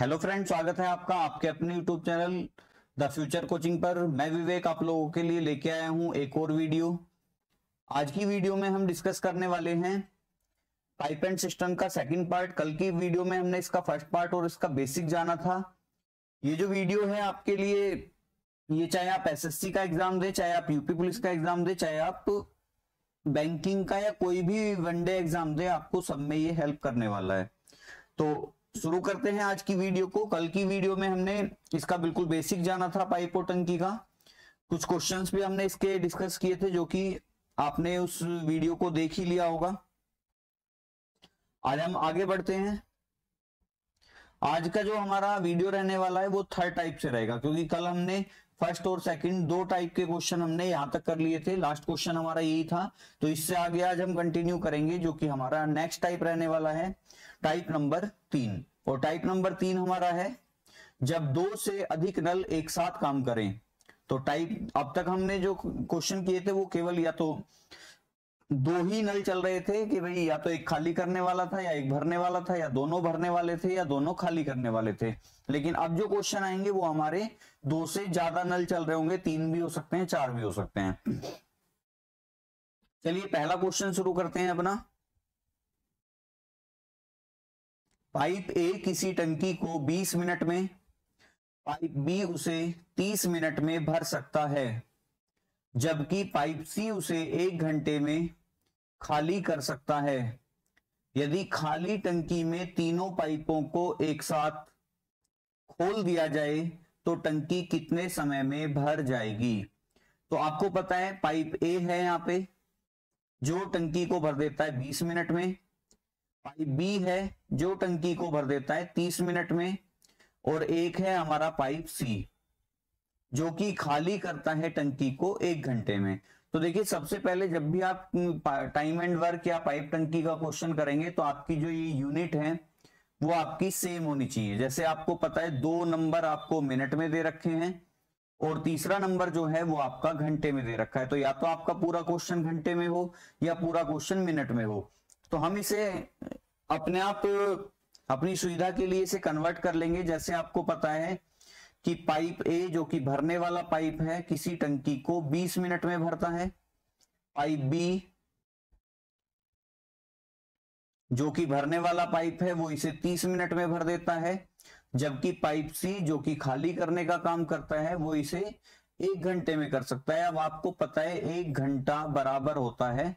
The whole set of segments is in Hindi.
हेलो फ्रेंड स्वागत है आपका आपके अपने YouTube channel the future coaching पर मैं विवेक आप लोगों के लिए लेके आया हूं एक और वीडियो आज की वीडियो में हम डिस्कस करने वाले हैं पाइप एंड सिस्टम का सेकंड पार्ट कल की वीडियो में हमने इसका फर्स्ट पार्ट और इसका बेसिक जाना था ये जो वीडियो है आपके लिए ये चाहे आप एस का एग्जाम दे चाहे आप यूपी पुलिस का एग्जाम दे चाहे आप बैंकिंग का या कोई भी वनडे एग्जाम दे आपको सब में ये हेल्प करने वाला है तो शुरू करते हैं आज की वीडियो को कल की वीडियो में हमने इसका बिल्कुल बेसिक जाना था पाइप और टंकी का कुछ क्वेश्चंस भी हमने इसके डिस्कस किए थे जो कि आपने उस वीडियो को देख ही लिया होगा आज हम आगे बढ़ते हैं आज का जो हमारा वीडियो रहने वाला है वो थर्ड टाइप से रहेगा क्योंकि कल हमने फर्स्ट और सेकंड दो टाइप के क्वेश्चन हमने यहां तक कर लिए थे लास्ट क्वेश्चन हमारा यही था तो इससे आगे आज हम कंटिन्यू करेंगे जो कि हमारा नेक्स्ट टाइप रहने वाला है टाइप नंबर तीन और टाइप नंबर तीन हमारा है जब दो से अधिक नल एक साथ काम करें तो टाइप अब तक हमने जो क्वेश्चन किए थे वो केवल या तो दो ही नल चल रहे थे कि भाई या तो एक खाली करने वाला था या एक भरने वाला था या दोनों भरने वाले थे या दोनों खाली करने वाले थे लेकिन अब जो क्वेश्चन आएंगे वो हमारे दो से ज्यादा नल चल रहे होंगे तीन भी हो सकते हैं चार भी हो सकते हैं चलिए पहला क्वेश्चन शुरू करते हैं अपना पाइप ए किसी टंकी को 20 मिनट में पाइप बी उसे 30 मिनट में भर सकता है जबकि पाइप सी उसे एक घंटे में खाली कर सकता है यदि खाली टंकी में तीनों पाइपों को एक साथ खोल दिया जाए तो टंकी कितने समय में भर जाएगी तो आपको पता है पाइप ए है यहाँ पे जो टंकी को भर देता है 20 मिनट में पाइप बी है जो टंकी को भर देता है तीस मिनट में और एक है हमारा पाइप सी जो कि खाली करता है टंकी को एक घंटे में तो देखिए सबसे पहले जब भी आप टाइम एंड वर्क या पाइप टंकी का क्वेश्चन करेंगे तो आपकी जो ये यूनिट है वो आपकी सेम होनी चाहिए जैसे आपको पता है दो नंबर आपको मिनट में दे रखे हैं और तीसरा नंबर जो है वो आपका घंटे में दे रखा है तो या तो आपका पूरा क्वेश्चन घंटे में हो या पूरा क्वेश्चन मिनट में हो तो हम इसे अपने आप अपनी सुविधा के लिए इसे कन्वर्ट कर लेंगे जैसे आपको पता है कि पाइप ए जो कि भरने वाला पाइप है किसी टंकी को 20 मिनट में भरता है पाइप बी जो कि भरने वाला पाइप है वो इसे 30 मिनट में भर देता है जबकि पाइप सी जो कि खाली करने का काम करता है वो इसे एक घंटे में कर सकता है अब आपको पता है एक घंटा बराबर होता है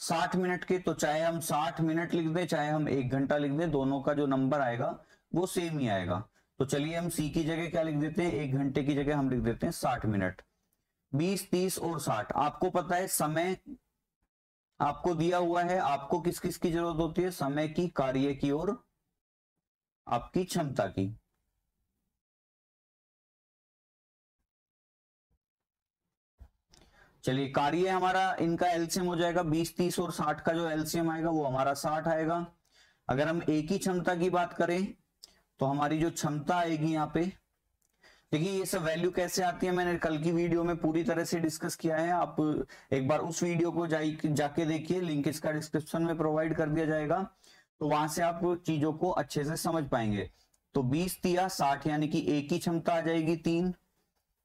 साठ मिनट के तो चाहे हम साठ मिनट लिख दें चाहे हम एक घंटा लिख दें दोनों का जो नंबर आएगा वो सेम ही आएगा तो चलिए हम सी की जगह क्या लिख देते हैं एक घंटे की जगह हम लिख देते हैं साठ मिनट बीस तीस और साठ आपको पता है समय आपको दिया हुआ है आपको किस किस की जरूरत होती है समय की कार्य की और आपकी क्षमता की चलिए कार्य हमारा इनका एल्सियम हो जाएगा 20, 30 और 60 का जो एल्सियम आएगा वो हमारा 60 आएगा अगर हम एक ही क्षमता की बात करें तो हमारी जो क्षमता आएगी यहाँ पे देखिए ये सब वैल्यू कैसे आती है मैंने कल की वीडियो में पूरी तरह से डिस्कस किया है आप एक बार उस वीडियो को जा, जाके देखिए लिंक इसका डिस्क्रिप्शन में प्रोवाइड कर दिया जाएगा तो वहां से आप चीजों को अच्छे से समझ पाएंगे तो बीस तिया साठ यानी कि एक ही क्षमता आ जाएगी तीन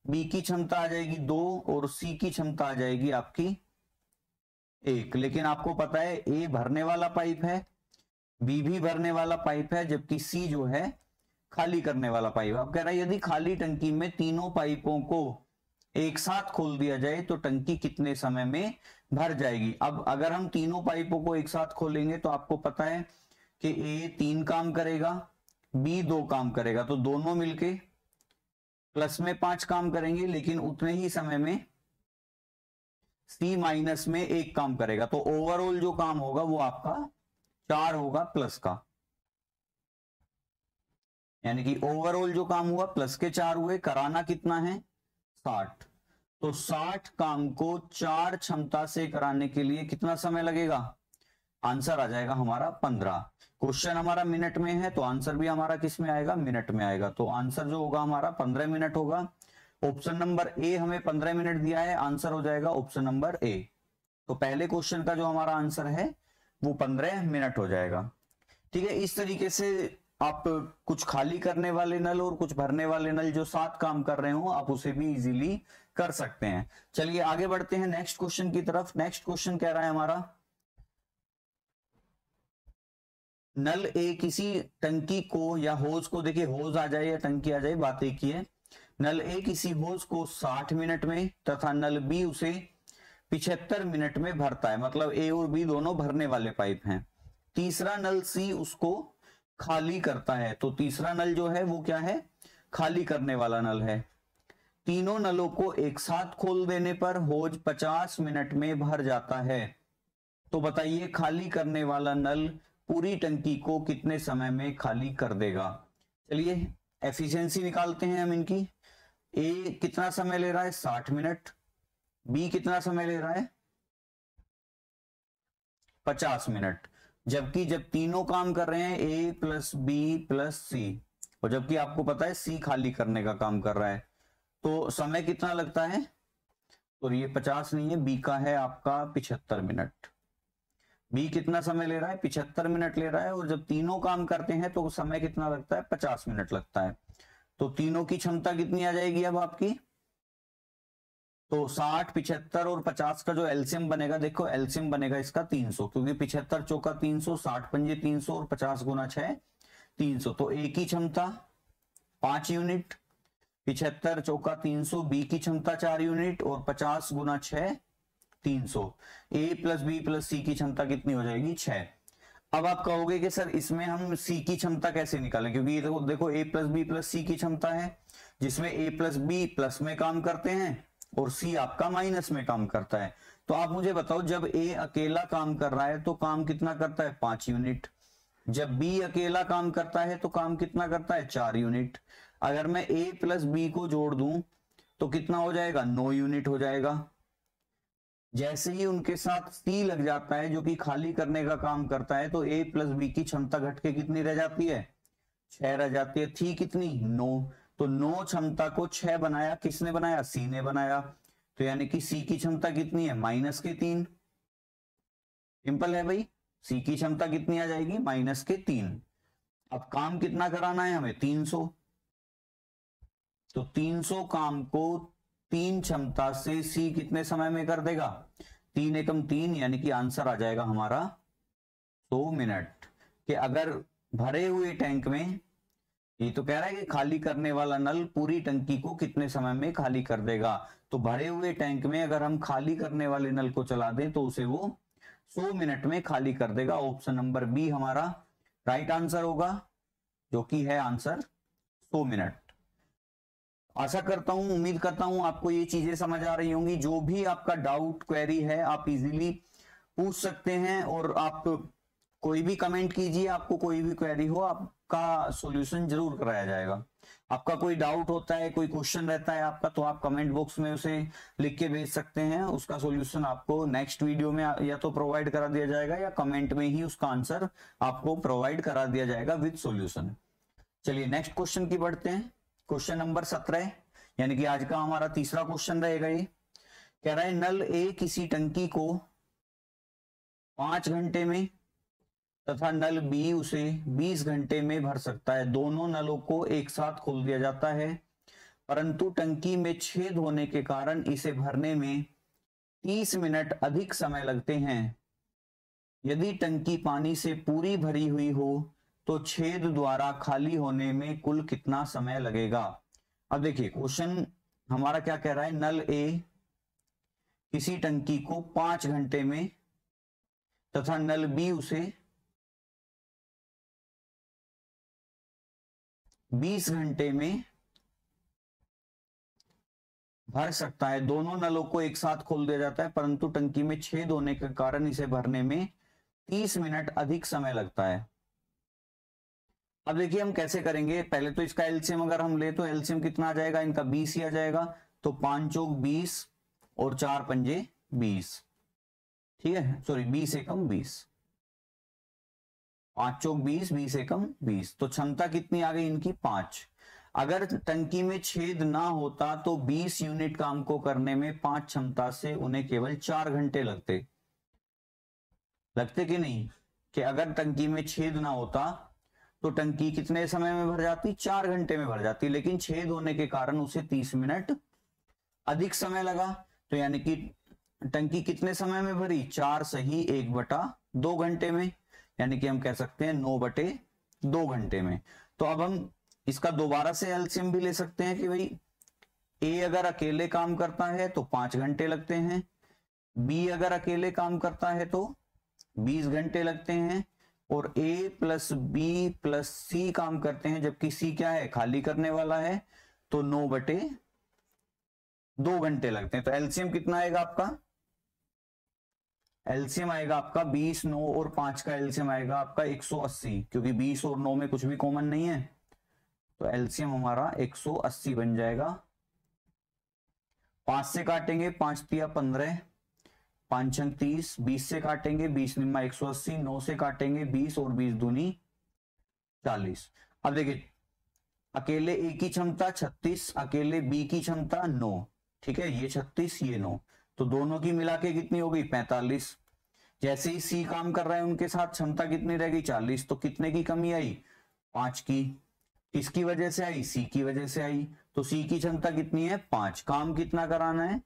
बी की क्षमता आ जाएगी दो और सी की क्षमता आ जाएगी आपकी एक लेकिन आपको पता है ए भरने वाला पाइप है बी भी भरने वाला पाइप है जबकि सी जो है खाली करने वाला पाइप आप कह रहे हैं यदि खाली टंकी में तीनों पाइपों को एक साथ खोल दिया जाए तो टंकी कितने समय में भर जाएगी अब अगर हम तीनों पाइपों को एक साथ खोलेंगे तो आपको पता है कि ए तीन काम करेगा बी दो काम करेगा तो दोनों मिलके प्लस में पांच काम करेंगे लेकिन उतने ही समय में सी माइनस में एक काम करेगा तो ओवरऑल जो काम होगा वो आपका चार होगा प्लस का यानी कि ओवरऑल जो काम हुआ प्लस के चार हुए कराना कितना है साठ तो साठ काम को चार क्षमता से कराने के लिए कितना समय लगेगा आंसर आ जाएगा हमारा पंद्रह क्वेश्चन हमारा मिनट में है तो आंसर भी हमारा किस में आएगा मिनट में आएगा तो आंसर जो होगा हमारा पंद्रह मिनट होगा ऑप्शन नंबर ए हमें पंद्रह मिनट दिया है आंसर हो जाएगा ऑप्शन नंबर ए तो पहले क्वेश्चन का जो हमारा आंसर है वो पंद्रह मिनट हो जाएगा ठीक है इस तरीके से आप कुछ खाली करने वाले नल और कुछ भरने वाले नल जो साथ काम कर रहे हो आप उसे भी इजीली कर सकते हैं चलिए आगे बढ़ते हैं नेक्स्ट क्वेश्चन की तरफ नेक्स्ट क्वेश्चन कह रहा है हमारा नल ए किसी टंकी को या होज को देखिए होज आ जाए या टंकी आ जाए बात एक ही है नल ए किसी होज को 60 मिनट में तथा नल बी उसे 75 मिनट में भरता है मतलब ए और बी दोनों भरने वाले पाइप हैं तीसरा नल सी उसको खाली करता है तो तीसरा नल जो है वो क्या है खाली करने वाला नल है तीनों नलों को एक साथ खोल देने पर होज 50 मिनट में भर जाता है तो बताइए खाली करने वाला नल पूरी टंकी को कितने समय में खाली कर देगा चलिए एफिशिएंसी निकालते हैं हम इनकी ए कितना समय ले रहा है साठ मिनट बी कितना समय ले रहा है पचास मिनट जबकि जब तीनों काम कर रहे हैं A plus B plus C और जबकि आपको पता है सी खाली करने का काम कर रहा है तो समय कितना लगता है तो ये पचास नहीं है बी का है आपका पिछहत्तर मिनट बी कितना समय ले रहा है पिछहत्तर मिनट ले रहा है और जब तीनों काम करते हैं तो समय कितना लगता है पचास मिनट लगता है तो तीनों की क्षमता कितनी आ जाएगी अब आपकी तो साठ पिछहत्तर और पचास का जो एल्सियम बनेगा देखो एल्सियम बनेगा इसका तीन सौ क्योंकि पिछहत्तर चौका तीन सौ साठ पंजे तीन सौ और पचास गुना छह तीन सौ तो ए की क्षमता पांच यूनिट पिछहत्तर चौका तीन सौ बी की क्षमता चार यूनिट और पचास गुना छह तीन सौ A plus B plus C की क्षमता कितनी हो जाएगी छह अब आप कहोगे कि सर इसमें हम सी की क्षमता कैसे निकालें क्योंकि ये देखो देखो A plus B plus C की क्षमता है जिसमें ए प्लस बी प्लस में काम करते हैं और सी आपका माइनस में काम करता है तो आप मुझे बताओ जब ए अकेला काम कर रहा है तो काम कितना करता है पांच यूनिट जब बी अकेला काम करता है तो काम कितना करता है चार यूनिट अगर मैं ए प्लस बी को जोड़ दूं तो कितना हो जाएगा नौ यूनिट हो जाएगा जैसे ही उनके साथ सी लग जाता है जो कि खाली करने का काम करता है तो ए प्लस बी की क्षमता घटके कितनी रह जाती है छह रह जाती है थी कितनी नो तो नो क्षमता को छह बनाया किसने बनाया सी ने बनाया तो यानी कि सी की क्षमता कितनी है माइनस के तीन सिंपल है भाई सी की क्षमता कितनी आ जाएगी माइनस के तीन अब काम कितना कराना है हमें तीन सौ तो तीन सौ काम को तीन क्षमता से सी कितने समय में कर देगा तीन एकम तीन यानी कि आंसर आ जाएगा हमारा दो मिनट कि अगर भरे हुए टैंक में ये तो कह रहा है कि खाली करने वाला नल पूरी टंकी को कितने समय में खाली कर देगा तो भरे हुए टैंक में अगर हम खाली करने वाले नल को चला दें तो उसे वो 100 मिनट में खाली कर देगा ऑप्शन नंबर बी हमारा राइट आंसर होगा जो कि है आंसर 100 मिनट आशा करता हूं उम्मीद करता हूं आपको ये चीजें समझ आ रही होंगी जो भी आपका डाउट क्वेरी है आप इजीली पूछ सकते हैं और आप कोई भी कमेंट कीजिए आपको कोई भी क्वेरी हो आपका सॉल्यूशन जरूर कराया जाएगा आपका कोई डाउट होता है कोई क्वेश्चन रहता है आपका तो आप कमेंट बॉक्स में उसे लिख के भेज सकते हैं उसका सॉल्यूशन आपको नेक्स्ट वीडियो में या तो प्रोवाइड करा दिया जाएगा या कमेंट में ही उसका आंसर आपको प्रोवाइड करा दिया जाएगा विद सॉल्यूशन चलिए नेक्स्ट क्वेश्चन की बढ़ते हैं क्वेश्चन नंबर सत्रह यानी कि आज का हमारा तीसरा क्वेश्चन रहेगा ये कह रहा है नल ए किसी टंकी को पांच घंटे में तथा नल बी उसे बीस घंटे में भर सकता है दोनों नलों को एक साथ खोल दिया जाता है परंतु टंकी में छेद होने के कारण इसे भरने में तीस मिनट अधिक समय लगते हैं यदि टंकी पानी से पूरी भरी हुई हो तो छेद द्वारा खाली होने में कुल कितना समय लगेगा अब देखिए क्वेश्चन हमारा क्या कह रहा है नल ए किसी टंकी को पांच घंटे में तथा नल बी उसे बीस घंटे में भर सकता है दोनों नलों को एक साथ खोल दिया जाता है परंतु टंकी में छेद होने के कारण इसे भरने में 30 मिनट अधिक समय लगता है अब देखिए हम कैसे करेंगे पहले तो इसका एल्सियम अगर हम ले तो एल्सियम कितना आ जाएगा इनका बीस ही आ जाएगा तो पांच चौक बीस और चार पंजे बीस ठीक है सॉरी बीस एकम बीस पांच चौक बीस बीस एकम बीस तो क्षमता कितनी आ गई इनकी पांच अगर टंकी में छेद ना होता तो 20 यूनिट काम को करने में पांच क्षमता से उन्हें केवल चार घंटे लगते लगते कि नहीं कि अगर टंकी में छेद ना होता तो टंकी कितने समय में भर जाती चार घंटे में भर जाती लेकिन छेद होने के कारण उसे तीस मिनट अधिक समय लगा तो यानी कि टंकी कितने समय में भरी चार सही एक बटा दो घंटे में यानी कि हम कह सकते हैं नौ बटे दो घंटे में तो अब हम इसका दोबारा से एल्सियम भी ले सकते हैं कि भाई ए अगर अकेले काम करता है तो पांच घंटे लगते हैं बी अगर अकेले काम करता है तो बीस घंटे लगते हैं और A plus B plus C काम करते हैं जबकि सी क्या है खाली करने वाला है तो नौ बटे दो घंटे लगते हैं तो एलसीएम कितना आएगा आपका एलसीएम आएगा आपका 20 नौ और 5 का एलसीएम आएगा आपका 180 क्योंकि 20 और 9 में कुछ भी कॉमन नहीं है तो एलसीएम हमारा 180 बन जाएगा पांच से काटेंगे पांच पिया पंद्रह पांच तीस बीस से काटेंगे बीस निम्मा एक सौ अस्सी नौ से काटेंगे बीस और बीस दूनी चालीस अब देखिए अकेले ए की क्षमता छत्तीस अकेले बी की क्षमता नौ ठीक है ये छत्तीस ये नौ तो दोनों की मिला के कितनी हो गई पैंतालीस जैसे ही सी काम कर रहा है उनके साथ क्षमता कितनी रह गई चालीस तो कितने की कमी आई पांच की किसकी वजह से आई सी की वजह से आई तो सी की क्षमता कितनी है पांच काम कितना कराना है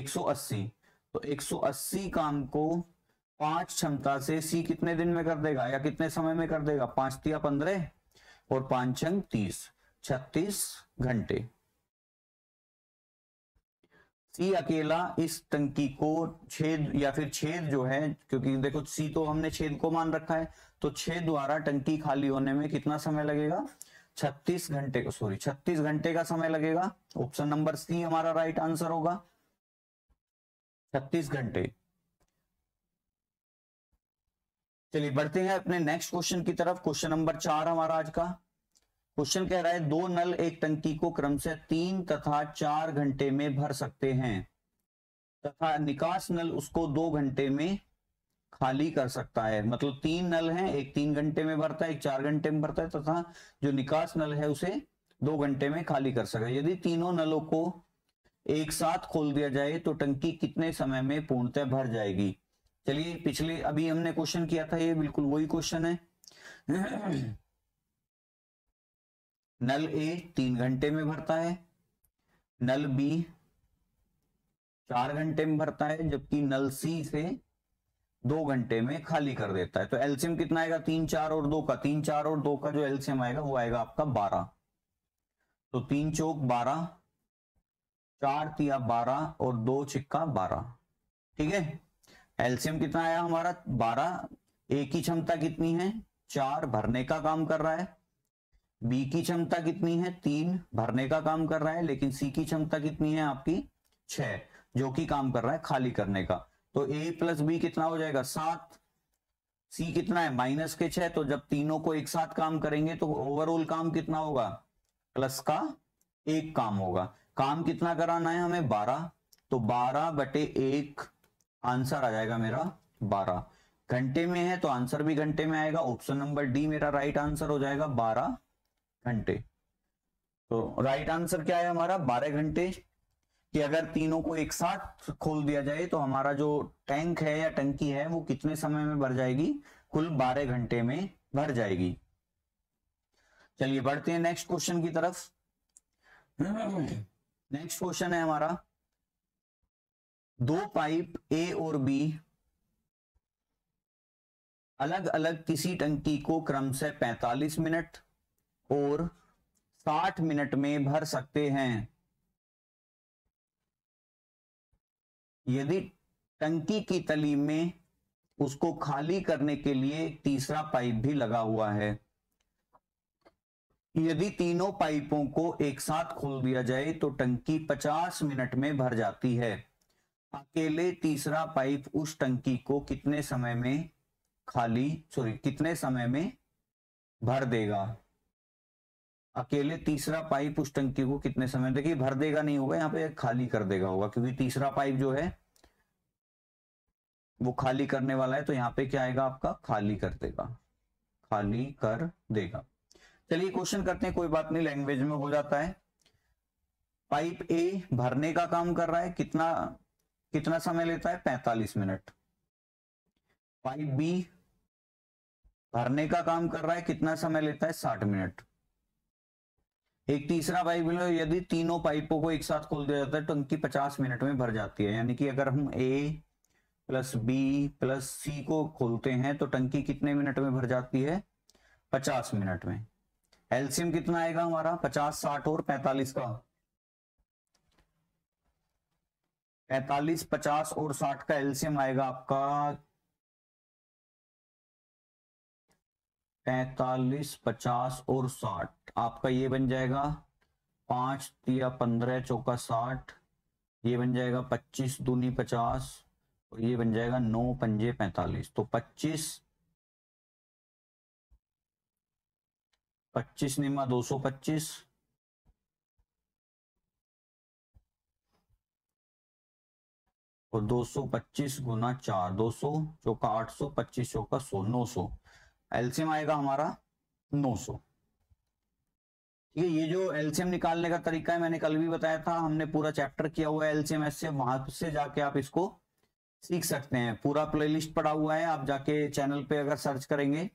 180 तो 180 काम को पांच क्षमता से सी कितने दिन में कर देगा या कितने समय में कर देगा पांच तिया पंद्रह और पांच छंग तीस छत्तीस घंटे सी अकेला इस टंकी को छेद या फिर छेद जो है क्योंकि देखो सी तो हमने छेद को मान रखा है तो छेद द्वारा टंकी खाली होने में कितना समय लगेगा 36 घंटे का सॉरी 36 घंटे का समय लगेगा ऑप्शन नंबर सी हमारा राइट आंसर होगा छत्तीस घंटे चलिए बढ़ते हैं अपने नेक्स्ट क्वेश्चन की तरफ क्वेश्चन नंबर चार हमारा आज का क्वेश्चन कह रहा है दो नल एक टंकी को क्रमशः तीन तथा चार घंटे में भर सकते हैं तथा निकास नल उसको दो घंटे में खाली कर सकता है मतलब तीन नल हैं एक तीन घंटे में भरता है एक चार घंटे में भरता है तथा जो निकास नल है उसे दो घंटे में खाली कर सकता है यदि तीनों नलों को एक साथ खोल दिया जाए तो टंकी कितने समय में पूर्णतः भर जाएगी चलिए पिछले अभी हमने क्वेश्चन किया था ये बिल्कुल वही क्वेश्चन है नल ए तीन घंटे में भरता है नल बी चार घंटे में भरता है जबकि नल सी से दो घंटे में खाली कर देता है तो एल्सियम कितना आएगा तीन चार और दो का तीन चार और दो का जो एल्सियम आएगा वो आएगा आपका बारह तो तीन चौक बारह चार तिया बारह और दो छिक्का बारह ठीक है एल्सियम कितना आया हमारा बारह ए की क्षमता कितनी है चार भरने का काम कर रहा है बी की क्षमता कितनी है तीन भरने का काम कर रहा है लेकिन सी की क्षमता कितनी है आपकी छ जो कि काम कर रहा है खाली करने का तो ए प्लस बी कितना हो जाएगा सात सी कितना है माइनस के छह तो जब तीनों को एक साथ काम करेंगे तो ओवरऑल काम कितना होगा प्लस का एक काम होगा काम कितना कराना है हमें बारह तो बारह बटे एक आंसर आ जाएगा मेरा बारह घंटे में है तो आंसर भी घंटे में आएगा ऑप्शन नंबर डी मेरा राइट आंसर हो जाएगा बारह घंटे तो राइट आंसर क्या है हमारा बारह घंटे कि अगर तीनों को एक साथ खोल दिया जाए तो हमारा जो टैंक है या टंकी है वो कितने समय में भर जाएगी कुल बारह घंटे में भर जाएगी चलिए बढ़ते हैं नेक्स्ट क्वेश्चन की तरफ नेक्स्ट क्वेश्चन है हमारा दो पाइप ए और बी अलग अलग किसी टंकी को क्रम से 45 मिनट और 60 मिनट में भर सकते हैं यदि टंकी की तली में उसको खाली करने के लिए तीसरा पाइप भी लगा हुआ है यदि तीनों पाइपों को एक साथ खोल दिया जाए तो टंकी 50 मिनट में भर जाती है अकेले तीसरा पाइप उस टंकी को कितने समय में खाली सॉरी कितने समय में भर देगा अकेले तीसरा पाइप उस टंकी को कितने समय देखिए भर देगा नहीं होगा यहाँ पे खाली कर देगा होगा क्योंकि तीसरा पाइप जो है वो खाली करने वाला है तो यहाँ पे क्या आएगा आपका खाली कर देगा खाली कर देगा चलिए क्वेश्चन करते हैं कोई बात नहीं लैंग्वेज में हो जाता है पाइप ए भरने का काम कर रहा है कितना कितना समय लेता है पैंतालीस मिनट पाइप बी भरने का काम कर रहा है कितना समय लेता है साठ मिनट एक तीसरा पाइप यदि तीनों पाइपों को एक साथ खोल दिया जाता है टंकी तो पचास मिनट में भर जाती है यानी कि अगर हम A plus B plus C को खोलते हैं तो टंकी कितने मिनट में भर जाती है पचास मिनट में एल्सियम कितना आएगा हमारा पचास साठ और पैंतालीस का पैतालीस पचास और साठ का एल्सियम आएगा आपका पैतालीस पचास और साठ आपका ये बन जाएगा पांच तिया पंद्रह चौका साठ ये बन जाएगा पच्चीस दूनी पचास और ये बन जाएगा नौ पंजे पैंतालीस तो पच्चीस पच्चीस निमा दो सौ पच्चीस और दो सौ पच्चीस गुना चार दो सौ चौका आठ सौ पच्चीस चौका सौ नौ सौ एल्सियम आएगा हमारा सौ ठीक है ये जो एल्सियम निकालने का तरीका है मैंने कल भी बताया था हमने पूरा चैप्टर किया हुआ है एल्सियम एस से वहां से जाके आप इसको सीख सकते हैं पूरा प्लेलिस्ट पड़ा हुआ है आप जाके चैनल पे अगर सर्च करेंगे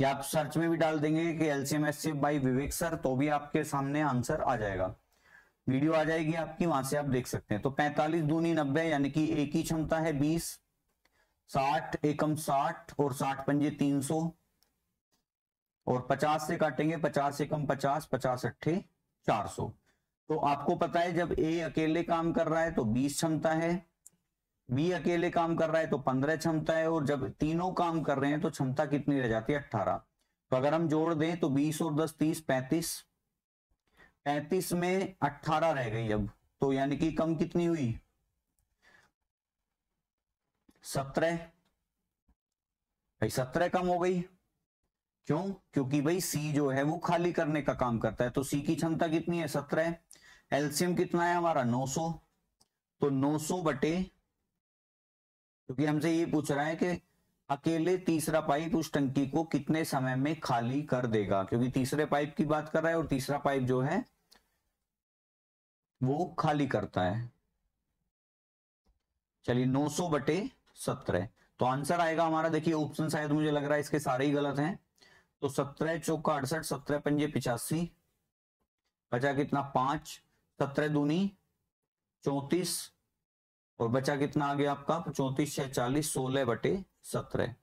या आप सर्च में भी डाल देंगे कि LCM S by Vivek sir तो भी आपके सामने आंसर आ जाएगा वीडियो आ जाएगी आपकी वहां से आप देख सकते हैं तो पैंतालीस दूनी नब्बे यानी कि एक ही क्षमता है बीस साठ एकम साठ और साठ पंजे तीन सौ और पचास से काटेंगे पचास एकम पचास पचास अट्ठे सौ तो आपको पता है जब ए अकेले काम कर रहा है तो बीस क्षमता है बी अकेले काम कर रहा है तो पंद्रह क्षमता है और जब तीनों काम कर रहे हैं तो क्षमता कितनी रह जाती है अट्ठारह तो अगर हम जोड़ दें तो बीस और दस तीस पैंतीस पैंतीस में अट्ठारह रह गई अब तो यानी कि कम कितनी हुई सत्रह भाई सत्रह कम हो गई क्यों क्योंकि भाई सी जो है वो खाली करने का काम करता है तो सी की क्षमता कितनी है सत्रह एल्सियम कितना है हमारा 900 तो 900 बटे क्योंकि हमसे ये पूछ रहा है कि अकेले तीसरा पाइप उस टंकी को कितने समय में खाली कर देगा क्योंकि तीसरे पाइप की बात कर रहा है और तीसरा पाइप जो है वो खाली करता है चलिए 900 बटे सत्रह तो आंसर आएगा हमारा देखिए ऑप्शन शायद मुझे लग रहा है इसके सारे ही गलत हैं तो सत्रह चौका अड़सठ सत्रह पंजे पिचासी बचा कितना पांच सत्रह दूनी चौतीस और बचा कितना आ गया आपका चौंतीस छह चालीस सोलह बटे सत्रह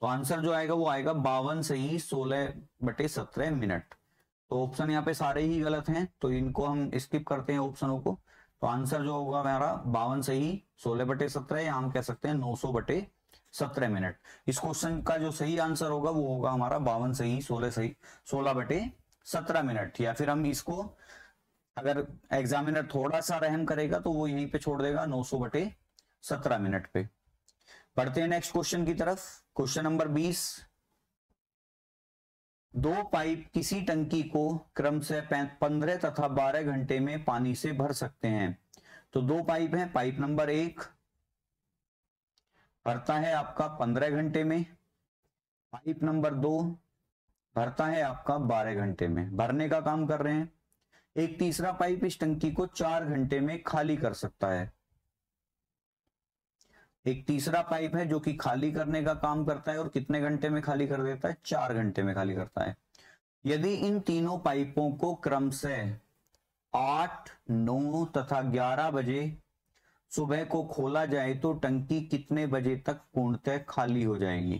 तो आंसर जो आएगा वो आएगा बावन से ही सोलह बटे सत्रह मिनट तो ऑप्शन यहाँ पे सारे ही गलत हैं तो इनको हम स्किप करते हैं ऑप्शनों को तो आंसर जो होगा हमारा बावन से ही सोलह बटे सत्रह या हम कह सकते हैं नौ सौ बटे सत्रह मिनट इस क्वेश्चन का जो सही आंसर होगा वो होगा हमारा बावन से ही सोलह से ही सोलह बटे सत्रह मिनट या फिर हम इसको अगर एग्जामिनर थोड़ा सा रहम करेगा तो वो यहीं पे छोड़ देगा 900 बटे सत्रह मिनट पे बढ़ते हैं नेक्स्ट क्वेश्चन की तरफ क्वेश्चन नंबर 20 दो पाइप किसी टंकी को क्रम से 15 तथा 12 घंटे में पानी से भर सकते हैं तो दो पाइप हैं पाइप नंबर एक भरता है आपका 15 घंटे में पाइप नंबर दो भरता है आपका 12 घंटे में भरने का काम कर रहे हैं एक तीसरा पाइप इस टंकी को चार घंटे में खाली कर सकता है एक तीसरा पाइप है जो कि खाली करने का काम करता है और कितने घंटे में खाली कर देता है चार घंटे में खाली करता है यदि इन तीनों पाइपों को क्रमश आठ नौ तथा ग्यारह बजे सुबह को खोला जाए तो टंकी कितने बजे तक पूर्णतः खाली हो जाएगी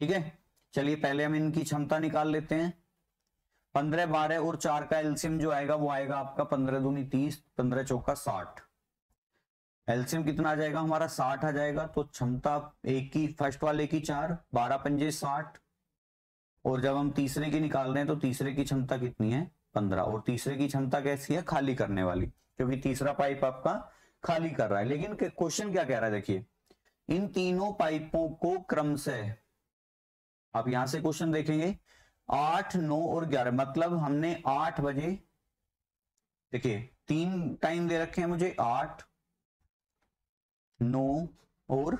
ठीक है चलिए पहले हम इनकी क्षमता निकाल लेते हैं पंद्रह बारह और चार का एल्सियम जो आएगा वो आएगा आपका पंद्रह दूनी तीस पंद्रह चौका साठ एल्सियम कितना आ जाएगा हमारा साठ आ जाएगा तो क्षमता एक की फर्स्ट वाले की चार बारह पंजे साठ और जब हम तीसरे की निकाल रहे हैं तो तीसरे की क्षमता कितनी है पंद्रह और तीसरे की क्षमता कैसी है खाली करने वाली क्योंकि तीसरा पाइप आपका खाली कर रहा है लेकिन क्वेश्चन क्या कह रहा है देखिए इन तीनों पाइपों को क्रम से आप यहां से क्वेश्चन देखेंगे आठ नौ और ग्यारह मतलब हमने आठ बजे देखिए तीन टाइम दे रखे हैं मुझे आठ नौ और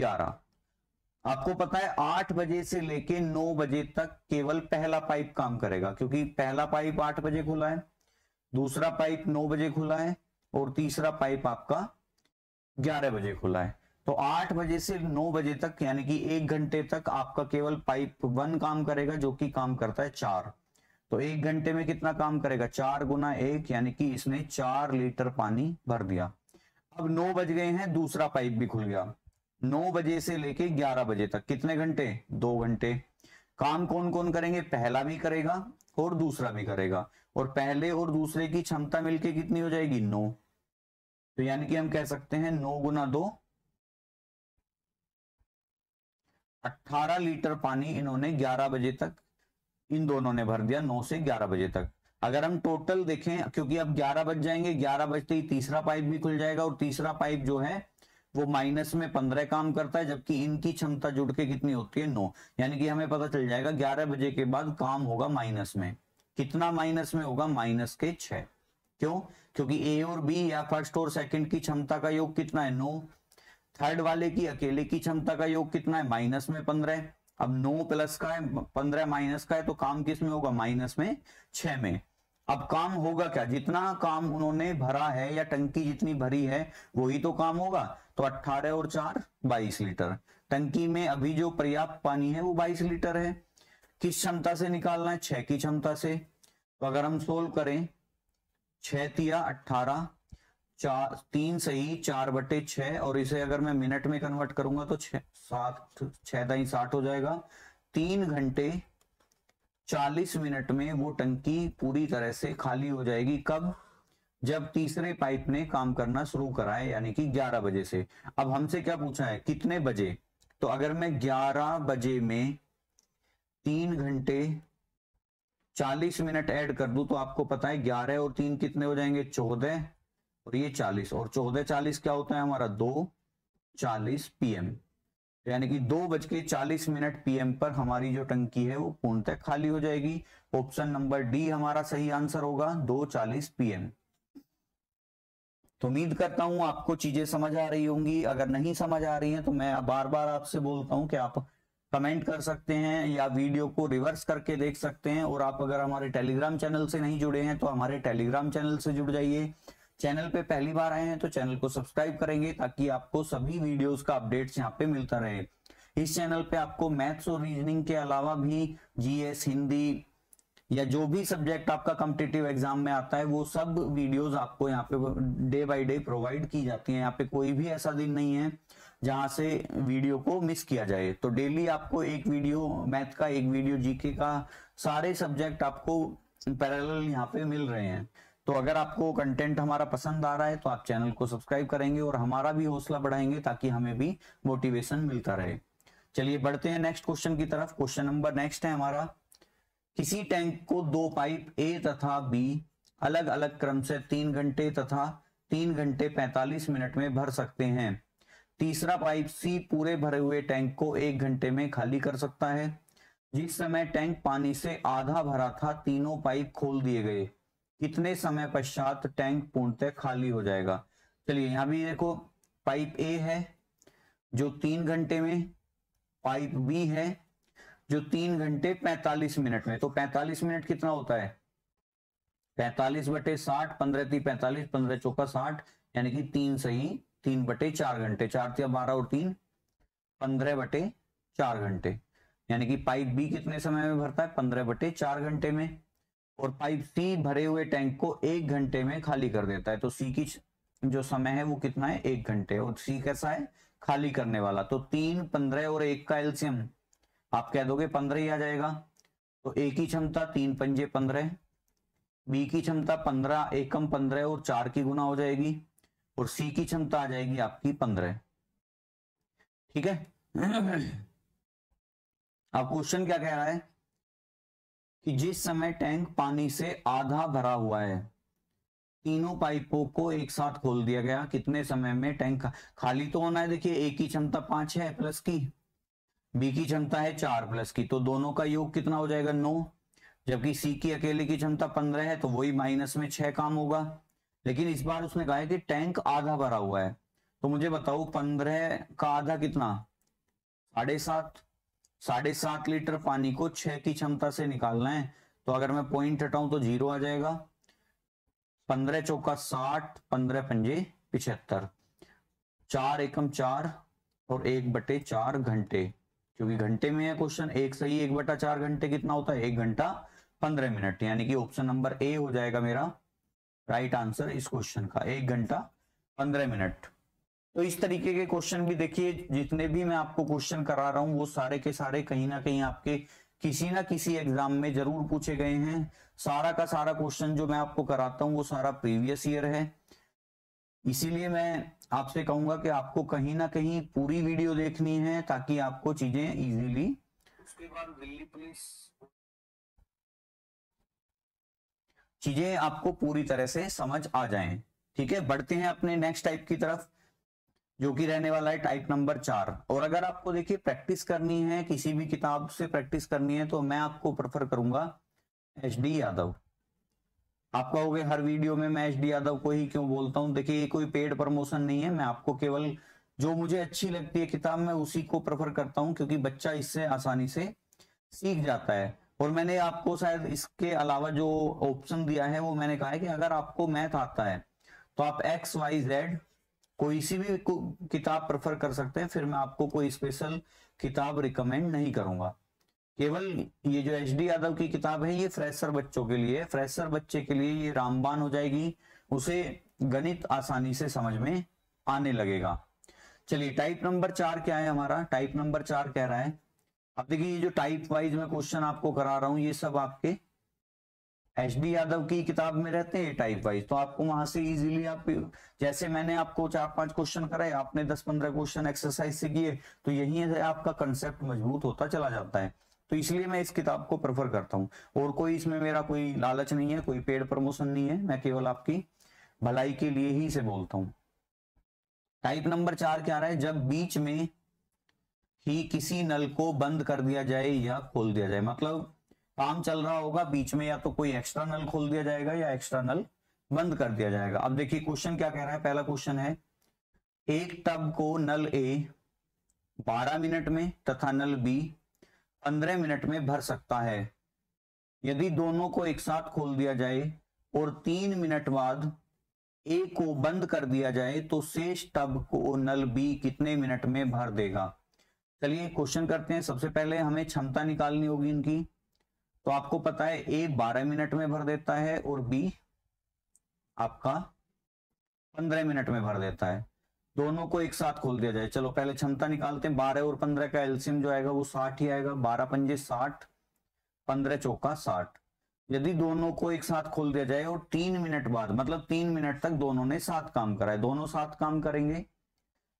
ग्यारह आपको पता है आठ बजे से लेके नौ बजे तक केवल पहला पाइप काम करेगा क्योंकि पहला पाइप आठ बजे खुला है दूसरा पाइप नौ बजे खुला है और तीसरा पाइप आपका ग्यारह बजे खुला है तो आठ बजे से नौ बजे तक यानी कि एक घंटे तक आपका केवल पाइप वन काम करेगा जो कि काम करता है चार तो एक घंटे में कितना काम करेगा चार गुना एक यानी कि इसने चार लीटर पानी भर दिया अब नौ बज गए हैं दूसरा पाइप भी खुल गया नौ बजे से लेके ग्यारह बजे तक कितने घंटे दो घंटे काम कौन कौन करेंगे पहला भी करेगा और दूसरा भी करेगा और पहले और दूसरे की क्षमता मिलके कितनी हो जाएगी नौ तो यानी कि हम कह सकते हैं नौ गुना दो 18 लीटर पानी इन्होंने 11 बजे तक इन दोनों ने भर दिया 9 से 11 बजे तक अगर हम टोटल देखें क्योंकि अब 11 बज जाएंगे 11 बजते ही तीसरा पाइप भी खुल जाएगा और तीसरा पाइप जो है वो माइनस में पंद्रह काम करता है जबकि इनकी क्षमता जुड़ के कितनी होती है नो यानी कि हमें पता चल जाएगा ग्यारह बजे के बाद काम होगा माइनस में कितना माइनस में होगा माइनस के छह क्यों क्योंकि ए और बी या फर्स्ट और सेकंड की क्षमता का योग कितना है नो थर्ड वाले की अकेले की क्षमता का योग कितना है माइनस में पंद्रह अब नौ प्लस का है पंद्रह माइनस का है तो काम किस में होगा माइनस में छह में अब काम होगा क्या जितना काम उन्होंने भरा है या टंकी जितनी भरी है वही तो काम होगा तो अट्ठारह और चार बाईस लीटर टंकी में अभी जो पर्याप्त पानी है वो बाईस लीटर है किस क्षमता से निकालना है छह की क्षमता से तो अगर हम सोल्व करें छह तिया अट्ठारह चार तीन सही चार बटे छह और इसे अगर मैं मिनट में कन्वर्ट करूंगा तो छह सात छह दाई साठ हो जाएगा तीन घंटे चालीस मिनट में वो टंकी पूरी तरह से खाली हो जाएगी कब जब तीसरे पाइप ने काम करना शुरू करा है यानी कि 11 बजे से अब हमसे क्या पूछा है कितने बजे तो अगर मैं 11 बजे में तीन घंटे 40 मिनट ऐड कर दूं तो आपको पता है 11 और तीन कितने हो जाएंगे चौदह और ये चालीस और चौदह चालीस क्या होता है हमारा दो चालीस पीएम यानी कि दो बज के चालीस मिनट पीएम पर हमारी जो टंकी है वो पूर्णतः खाली हो जाएगी ऑप्शन नंबर डी हमारा सही आंसर होगा दो चालीस पीएम तो उम्मीद करता हूं आपको चीजें समझ आ रही होंगी अगर नहीं समझ आ रही है तो मैं बार बार आपसे बोलता हूं कि आप कमेंट कर सकते हैं या वीडियो को रिवर्स करके देख सकते हैं और आप अगर हमारे टेलीग्राम चैनल से नहीं जुड़े हैं तो हमारे टेलीग्राम चैनल से जुड़ जाइए चैनल पे पहली बार आए हैं तो चैनल को सब्सक्राइब करेंगे ताकि आपको सभी वीडियोस का अपडेट्स यहाँ पे मिलता रहे इस चैनल पे आपको मैथ्स और रीजनिंग के अलावा भी जीएस हिंदी या जो भी सब्जेक्ट आपका कम्पिटेटिव एग्जाम में आता है वो सब वीडियोस आपको यहाँ पे डे बाय डे प्रोवाइड की जाती है यहाँ पे कोई भी ऐसा दिन नहीं है जहां से वीडियो को मिस किया जाए तो डेली आपको एक वीडियो मैथ का एक वीडियो जीके का सारे सब्जेक्ट आपको पैरेलल यहाँ पे मिल रहे हैं तो अगर आपको कंटेंट हमारा पसंद आ रहा है तो आप चैनल को सब्सक्राइब करेंगे और हमारा भी हौसला बढ़ाएंगे ताकि हमें भी मोटिवेशन मिलता रहे चलिए बढ़ते हैं नेक्स्ट क्वेश्चन की तरफ क्वेश्चन नंबर नेक्स्ट है हमारा किसी टैंक को दो पाइप ए तथा बी अलग अलग क्रम से तीन घंटे तथा तीन घंटे पैंतालीस मिनट में भर सकते हैं तीसरा पाइप सी पूरे भरे हुए टैंक को एक घंटे में खाली कर सकता है जिस समय टैंक पानी से आधा भरा था तीनों पाइप खोल दिए गए कितने समय पश्चात टैंक पूर्णतः खाली हो जाएगा चलिए यहां भी देखो पाइप ए है जो तीन घंटे में पाइप बी है जो तीन घंटे 45 मिनट में तो 45 मिनट कितना होता है 45 बटे साठ पंद्रह ती पैंतालीस पंद्रह चौका साठ यानी कि तीन सही तीन बटे चार घंटे चार तिया बारह और तीन पंद्रह बटे चार घंटे यानी कि पाइप बी कितने समय में भरता है पंद्रह बटे चार घंटे में और पाइप सी भरे हुए टैंक को एक घंटे में खाली कर देता है तो सी की जो समय है वो कितना है एक घंटे और सी कैसा है खाली करने वाला तो तीन पंद्रह और एक का एल्सियम आप कह दोगे पंद्रह ही आ जाएगा तो ए की क्षमता तीन पंजे पंद्रह बी की क्षमता पंद्रह एकम पंद्रह और चार की गुना हो जाएगी और सी की क्षमता आ जाएगी आपकी पंद्रह ठीक है अब क्वेश्चन क्या कह रहा है कि जिस समय टैंक पानी से आधा भरा हुआ है तीनों पाइपों को एक साथ खोल दिया गया कितने समय में टैंक खाली तो होना है देखिए ए की क्षमता पांच है प्लस की बी की क्षमता है चार प्लस की तो दोनों का योग कितना हो जाएगा नौ जबकि सी की अकेले की क्षमता पंद्रह है तो वही माइनस में छह काम होगा लेकिन इस बार उसने कहा है कि टैंक आधा भरा हुआ है तो मुझे बताओ पंद्रह का आधा कितना साढ़े सात साढ़े सात लीटर पानी को छह की क्षमता से निकालना है तो अगर मैं पॉइंट हटाऊं तो जीरो आ जाएगा पंद्रह चौका साठ पंद्रह पंजे पिछहत्तर चार एकम चार और एक बटे चार घंटे क्योंकि घंटे में है क्वेश्चन एक सही एक बटा चार घंटे कितना होता है एक घंटा पंद्रह मिनट यानी कि ऑप्शन नंबर ए हो जाएगा मेरा राइट आंसर इस क्वेश्चन का एक घंटा पंद्रह मिनट तो इस तरीके के क्वेश्चन भी देखिए जितने भी मैं आपको क्वेश्चन करा रहा हूँ वो सारे के सारे कहीं ना कहीं आपके किसी ना किसी एग्जाम में जरूर पूछे गए हैं सारा का सारा क्वेश्चन जो मैं आपको कराता हूँ वो सारा प्रीवियस ईयर है इसीलिए मैं आपसे कहूंगा कि आपको कहीं ना कहीं पूरी वीडियो देखनी है ताकि आपको चीजें इजीली उसके बाद दिल्ली पुलिस चीजें आपको पूरी तरह से समझ आ जाएं ठीक है बढ़ते हैं अपने नेक्स्ट टाइप की तरफ जो कि रहने वाला है टाइप नंबर चार और अगर आपको देखिए प्रैक्टिस करनी है किसी भी किताब से प्रैक्टिस करनी है तो मैं आपको प्रेफर करूंगा एच डी यादव आप कहोगे हर वीडियो में मैं एच डी यादव को ही क्यों बोलता हूँ देखिए ये कोई पेड प्रमोशन नहीं है मैं आपको केवल जो मुझे अच्छी लगती है किताब मैं उसी को प्रेफर करता हूँ क्योंकि बच्चा इससे आसानी से सीख जाता है और मैंने आपको शायद इसके अलावा जो ऑप्शन दिया है वो मैंने कहा है कि अगर आपको मैथ आता है तो आप एक्स वाई जेड कोई सी भी को, किताब प्रेफर कर सकते हैं फिर मैं आपको कोई स्पेशल किताब रिकमेंड नहीं करूंगा केवल ये जो एच डी यादव की किताब है ये फ्रेशर बच्चों के लिए फ्रेशर बच्चे के लिए ये रामबान हो जाएगी उसे गणित आसानी से समझ में आने लगेगा चलिए टाइप नंबर चार क्या है हमारा टाइप नंबर चार कह रहा है अब देखिए ये जो टाइप वाइज मैं क्वेश्चन आपको करा रहा हूं ये सब आपके एच डी यादव की किताब में रहते हैं टाइप वाइज तो आपको वहां से इजीली आप जैसे मैंने आपको चार पांच क्वेश्चन कराए आपने दस पंद्रह क्वेश्चन एक्सरसाइज से किए तो यही है आपका कंसेप्ट मजबूत होता चला जाता है तो इसलिए मैं इस किताब को प्रेफर करता हूँ और कोई इसमें मेरा कोई लालच नहीं है कोई पेड प्रमोशन नहीं है मैं केवल आपकी भलाई के लिए ही से बोलता हूँ टाइप नंबर चार क्या रहा है जब बीच में ही किसी नल को बंद कर दिया जाए या खोल दिया जाए मतलब काम चल रहा होगा बीच में या तो कोई एक्स्ट्रा नल खोल दिया जाएगा या एक्स्ट्रा नल बंद कर दिया जाएगा अब देखिए क्वेश्चन क्या कह रहा है पहला क्वेश्चन है एक टब को नल ए 12 मिनट में तथा नल बी 15 मिनट में भर सकता है यदि दोनों को एक साथ खोल दिया जाए और तीन मिनट बाद ए को बंद कर दिया जाए तो शेष टब को नल बी कितने मिनट में भर देगा चलिए क्वेश्चन करते हैं सबसे पहले हमें क्षमता निकालनी होगी इनकी तो आपको पता है ए बारह मिनट में भर देता है और बी आपका पंद्रह मिनट में भर देता है दोनों को एक साथ खोल दिया जाए चलो पहले क्षमता निकालते हैं बारह और पंद्रह का एल्सियम जो आएगा वो साठ ही आएगा बारह पंजे साठ पंद्रह चौका साठ यदि दोनों को एक साथ खोल दिया जाए और तीन मिनट बाद मतलब तीन मिनट तक दोनों ने साथ काम करा है दोनों साथ काम करेंगे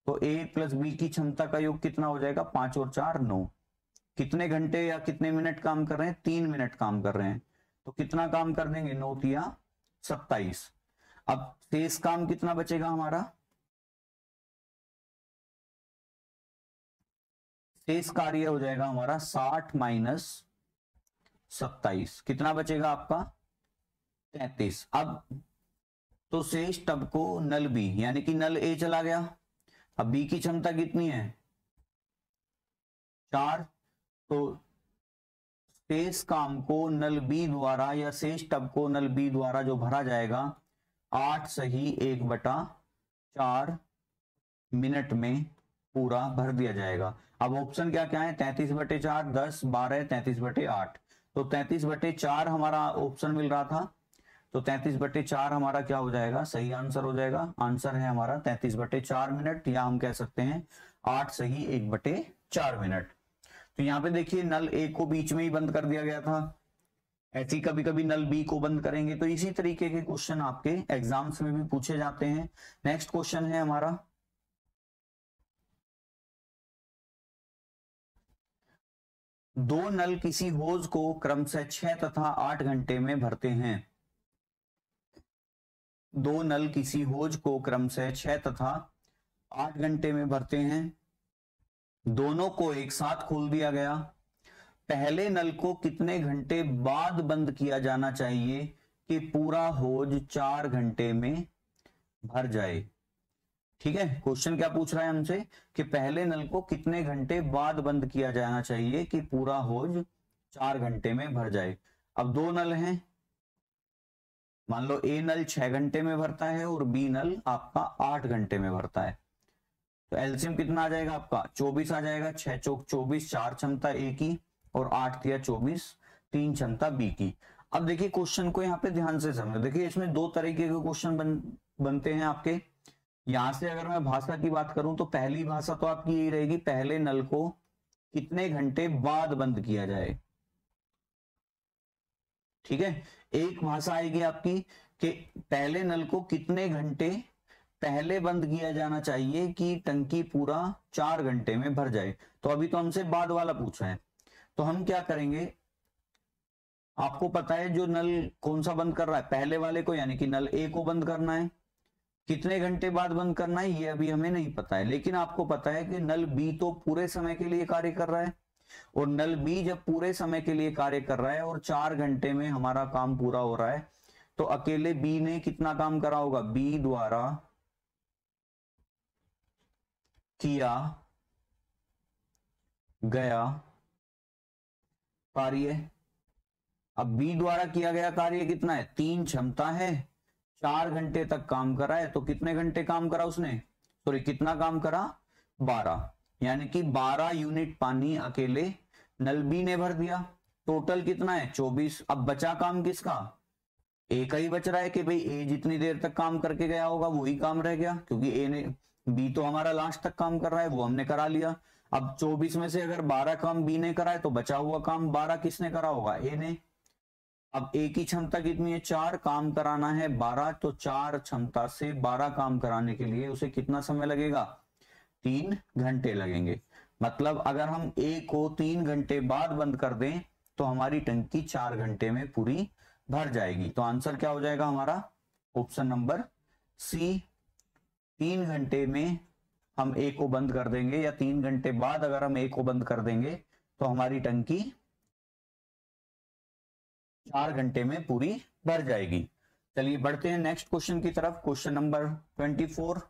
तो ए प्लस बी की क्षमता का योग कितना हो जाएगा पांच और चार नौ कितने घंटे या कितने मिनट काम कर रहे हैं तीन मिनट काम कर रहे हैं तो कितना काम कर देंगे नौ तिया सत्ताईस अब शेष काम कितना बचेगा हमारा शेष कार्य हो जाएगा हमारा साठ माइनस सत्ताईस कितना बचेगा आपका तैतीस अब तो शेष टब को नल बी यानी कि नल ए चला गया अब बी की क्षमता कितनी है चार तो शेष काम को नल बी द्वारा या शेष टब को नल बी द्वारा जो भरा जाएगा आठ सही एक बटा चार मिनट में पूरा भर दिया जाएगा अब ऑप्शन क्या क्या है तैतीस बटे चार दस बारह तैतीस बटे आठ तो तैतीस बटे चार हमारा ऑप्शन मिल रहा था तो तैतीस बटे चार हमारा क्या हो जाएगा सही आंसर हो जाएगा आंसर है हमारा तैतीस बटे चार मिनट या हम कह सकते हैं आठ सही एक बटे चार मिनट तो यहाँ पे देखिए नल ए को बीच में ही बंद कर दिया गया था ऐसे ही कभी कभी नल बी को बंद करेंगे तो इसी तरीके के क्वेश्चन आपके एग्जाम्स में भी पूछे जाते हैं नेक्स्ट क्वेश्चन है हमारा दो नल किसी होज को क्रमशः छह तथा आठ घंटे में भरते हैं दो नल किसी होज को क्रमशः छह तथा आठ घंटे में भरते हैं दोनों को एक साथ खोल दिया गया पहले नल को कितने घंटे बाद बंद किया जाना चाहिए कि पूरा होज चार घंटे में भर जाए ठीक है क्वेश्चन क्या पूछ रहा है हमसे कि पहले नल को कितने घंटे बाद बंद किया जाना चाहिए कि पूरा होज चार घंटे में भर जाए अब दो नल हैं मान लो ए नल छह घंटे में भरता है और बी नल आपका आठ घंटे में भरता है तो एल्सियम कितना आ जाएगा आपका चौबीस आ जाएगा छह चौक चौबीस चार क्षमता ए की और आठ दिया चौबीस तीन क्षमता बी की अब देखिए क्वेश्चन को यहाँ पे ध्यान से समझो देखिए इसमें दो तरीके के क्वेश्चन बन, बनते हैं आपके यहां से अगर मैं भाषा की बात करूं तो पहली भाषा तो आपकी यही रहेगी पहले नल को कितने घंटे बाद बंद किया जाए ठीक है एक भाषा आएगी आपकी कि पहले नल को कितने घंटे पहले बंद किया जाना चाहिए कि टंकी पूरा चार घंटे में भर जाए तो अभी तो हमसे बाद वाला पूछा है तो हम क्या करेंगे आपको पता है जो नल कौन सा बंद कर रहा है पहले वाले को यानी कि नल ए को बंद करना है कितने घंटे बाद बंद करना है ये अभी हमें नहीं पता है लेकिन आपको पता है कि नल बी तो पूरे समय के लिए कार्य कर रहा है और नल बी जब पूरे समय के लिए कार्य कर रहा है और चार घंटे में हमारा काम पूरा हो रहा है तो अकेले बी ने कितना काम करा होगा बी द्वारा किया गया कार्य अब बी द्वारा किया गया कार्य कितना है तीन क्षमता है चार घंटे तक काम करा है तो कितने घंटे काम करा उसने सॉरी कितना काम करा बारह यानी कि बारह यूनिट पानी अकेले नल बी ने भर दिया टोटल कितना है चौबीस अब बचा काम किसका ए का ही बच रहा है कि भाई ए जितनी देर तक काम करके गया होगा वही काम रह गया क्योंकि ए ने बी तो हमारा लास्ट तक काम कर रहा है वो हमने करा लिया अब 24 में से अगर 12 काम बी ने करा है तो बचा हुआ काम 12 किसने करा होगा ए ने अब ए की क्षमता कितनी है चार काम कराना है 12 तो चार क्षमता से 12 काम कराने के लिए उसे कितना समय लगेगा तीन घंटे लगेंगे मतलब अगर हम ए को तीन घंटे बाद बंद कर दें तो हमारी टंकी चार घंटे में पूरी भर जाएगी तो आंसर क्या हो जाएगा हमारा ऑप्शन नंबर सी तीन घंटे में हम ए को बंद कर देंगे या तीन घंटे बाद अगर हम ए को बंद कर देंगे तो हमारी टंकी चार घंटे में पूरी भर जाएगी चलिए बढ़ते हैं नेक्स्ट क्वेश्चन की तरफ क्वेश्चन नंबर ट्वेंटी फोर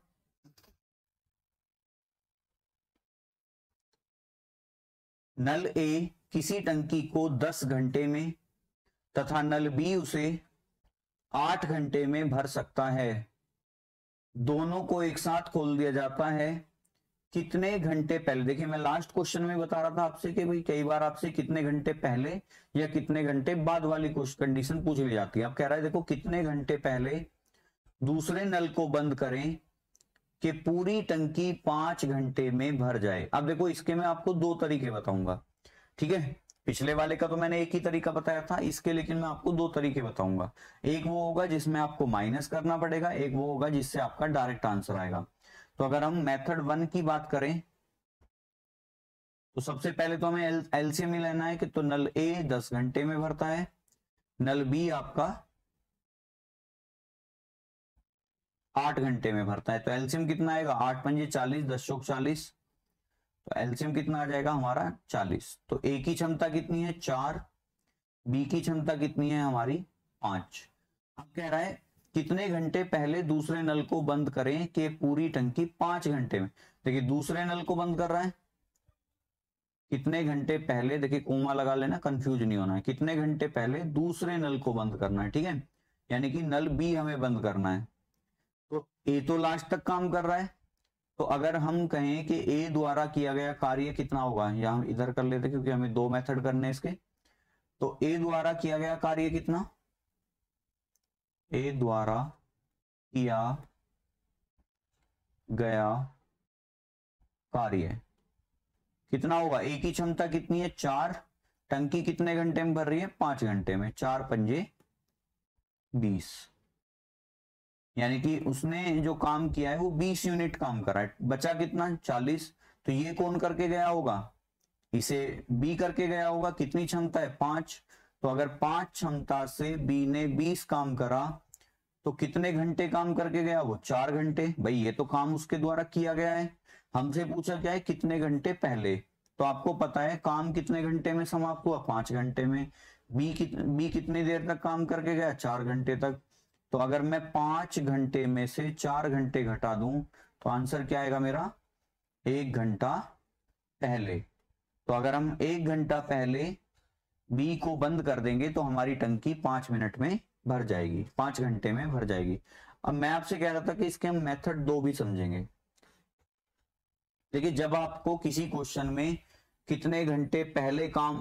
नल ए किसी टंकी को दस घंटे में तथा नल बी उसे आठ घंटे में भर सकता है दोनों को एक साथ खोल दिया जाता है कितने घंटे पहले देखिए मैं लास्ट क्वेश्चन में बता रहा था आपसे कि भाई कई बार आपसे कितने घंटे पहले या कितने घंटे बाद वाली कंडीशन पूछ ली जाती है आप कह रहे हैं देखो कितने घंटे पहले दूसरे नल को बंद करें कि पूरी टंकी पांच घंटे में भर जाए अब देखो इसके मैं आपको दो तरीके बताऊंगा ठीक है पिछले वाले का तो मैंने एक ही तरीका बताया था इसके लेकिन मैं आपको दो तरीके बताऊंगा एक वो होगा जिसमें आपको माइनस करना पड़ेगा एक वो होगा जिससे आपका डायरेक्ट आंसर आएगा तो अगर हम मेथड वन की बात करें तो सबसे पहले तो हमें एलसीएम ही e लेना है कि तो नल ए दस घंटे में भरता है नल बी आपका आठ घंटे में भरता है तो एलसीएम कितना आएगा आठ पंजे चालीस दस चौक चालीस तो एल्सियम कितना आ जाएगा हमारा चालीस तो ए की क्षमता कितनी है चार बी की क्षमता कितनी है हमारी पांच अब कह रहा है कितने घंटे पहले दूसरे नल को बंद करें कि पूरी टंकी पांच घंटे में देखिए दूसरे नल को बंद कर रहा है कितने घंटे पहले देखिए कोमा लगा लेना कंफ्यूज नहीं होना है कितने घंटे पहले दूसरे नल को बंद करना है ठीक है यानी कि नल बी हमें बंद करना है तो ए तो लास्ट तक काम कर रहा है तो अगर हम कहें कि ए द्वारा किया गया कार्य कितना होगा या हम इधर कर लेते क्योंकि हमें दो मेथड करने इसके तो ए द्वारा किया गया कार्य कितना ए द्वारा किया गया कार्य कितना होगा ए की क्षमता कितनी है चार टंकी कितने घंटे में भर रही है पांच घंटे में चार पंजे बीस यानी कि उसने जो काम किया है वो 20 यूनिट काम करा है बचा कितना 40 तो ये कौन करके गया होगा इसे बी करके गया होगा कितनी क्षमता है पांच तो अगर पांच क्षमता से बी ने 20 काम करा तो कितने घंटे काम करके गया वो चार घंटे भाई ये तो काम उसके द्वारा किया गया है हमसे पूछा गया है कितने घंटे पहले तो आपको पता है काम कितने घंटे में समाप्त हुआ पांच घंटे में बी कित, बी कितनी देर तक काम करके गया चार घंटे तक तो अगर मैं पांच घंटे में से चार घंटे घटा दूं तो आंसर क्या आएगा मेरा एक घंटा पहले तो अगर हम एक घंटा पहले बी को बंद कर देंगे तो हमारी टंकी पांच मिनट में भर जाएगी पांच घंटे में भर जाएगी अब मैं आपसे कह रहा था कि इसके हम मेथड दो भी समझेंगे देखिए जब आपको किसी क्वेश्चन में कितने घंटे पहले काम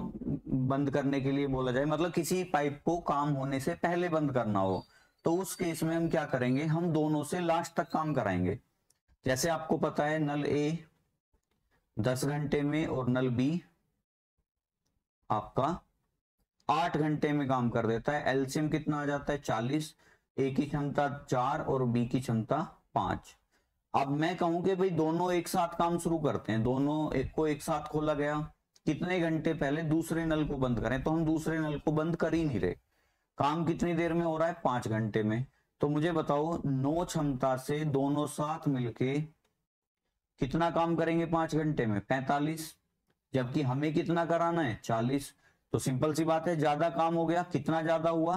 बंद करने के लिए बोला जाए मतलब किसी पाइप को काम होने से पहले बंद करना हो तो उस केस में हम क्या करेंगे हम दोनों से लास्ट तक काम कराएंगे जैसे आपको पता है नल ए दस घंटे में और नल बी आपका आठ घंटे में काम कर देता है एल्सियम कितना आ जाता है चालीस ए की क्षमता चार और बी की क्षमता पांच अब मैं कहूं कि भाई दोनों एक साथ काम शुरू करते हैं दोनों एक को एक साथ खोला गया कितने घंटे पहले दूसरे नल को बंद करें तो हम दूसरे नल को बंद कर ही नहीं रहे काम कितनी देर में हो रहा है पांच घंटे में तो मुझे बताओ नौ क्षमता से दोनों साथ मिलके कितना काम करेंगे पांच घंटे में पैंतालीस जबकि हमें कितना कराना है चालीस तो सिंपल सी बात है ज्यादा काम हो गया कितना ज्यादा हुआ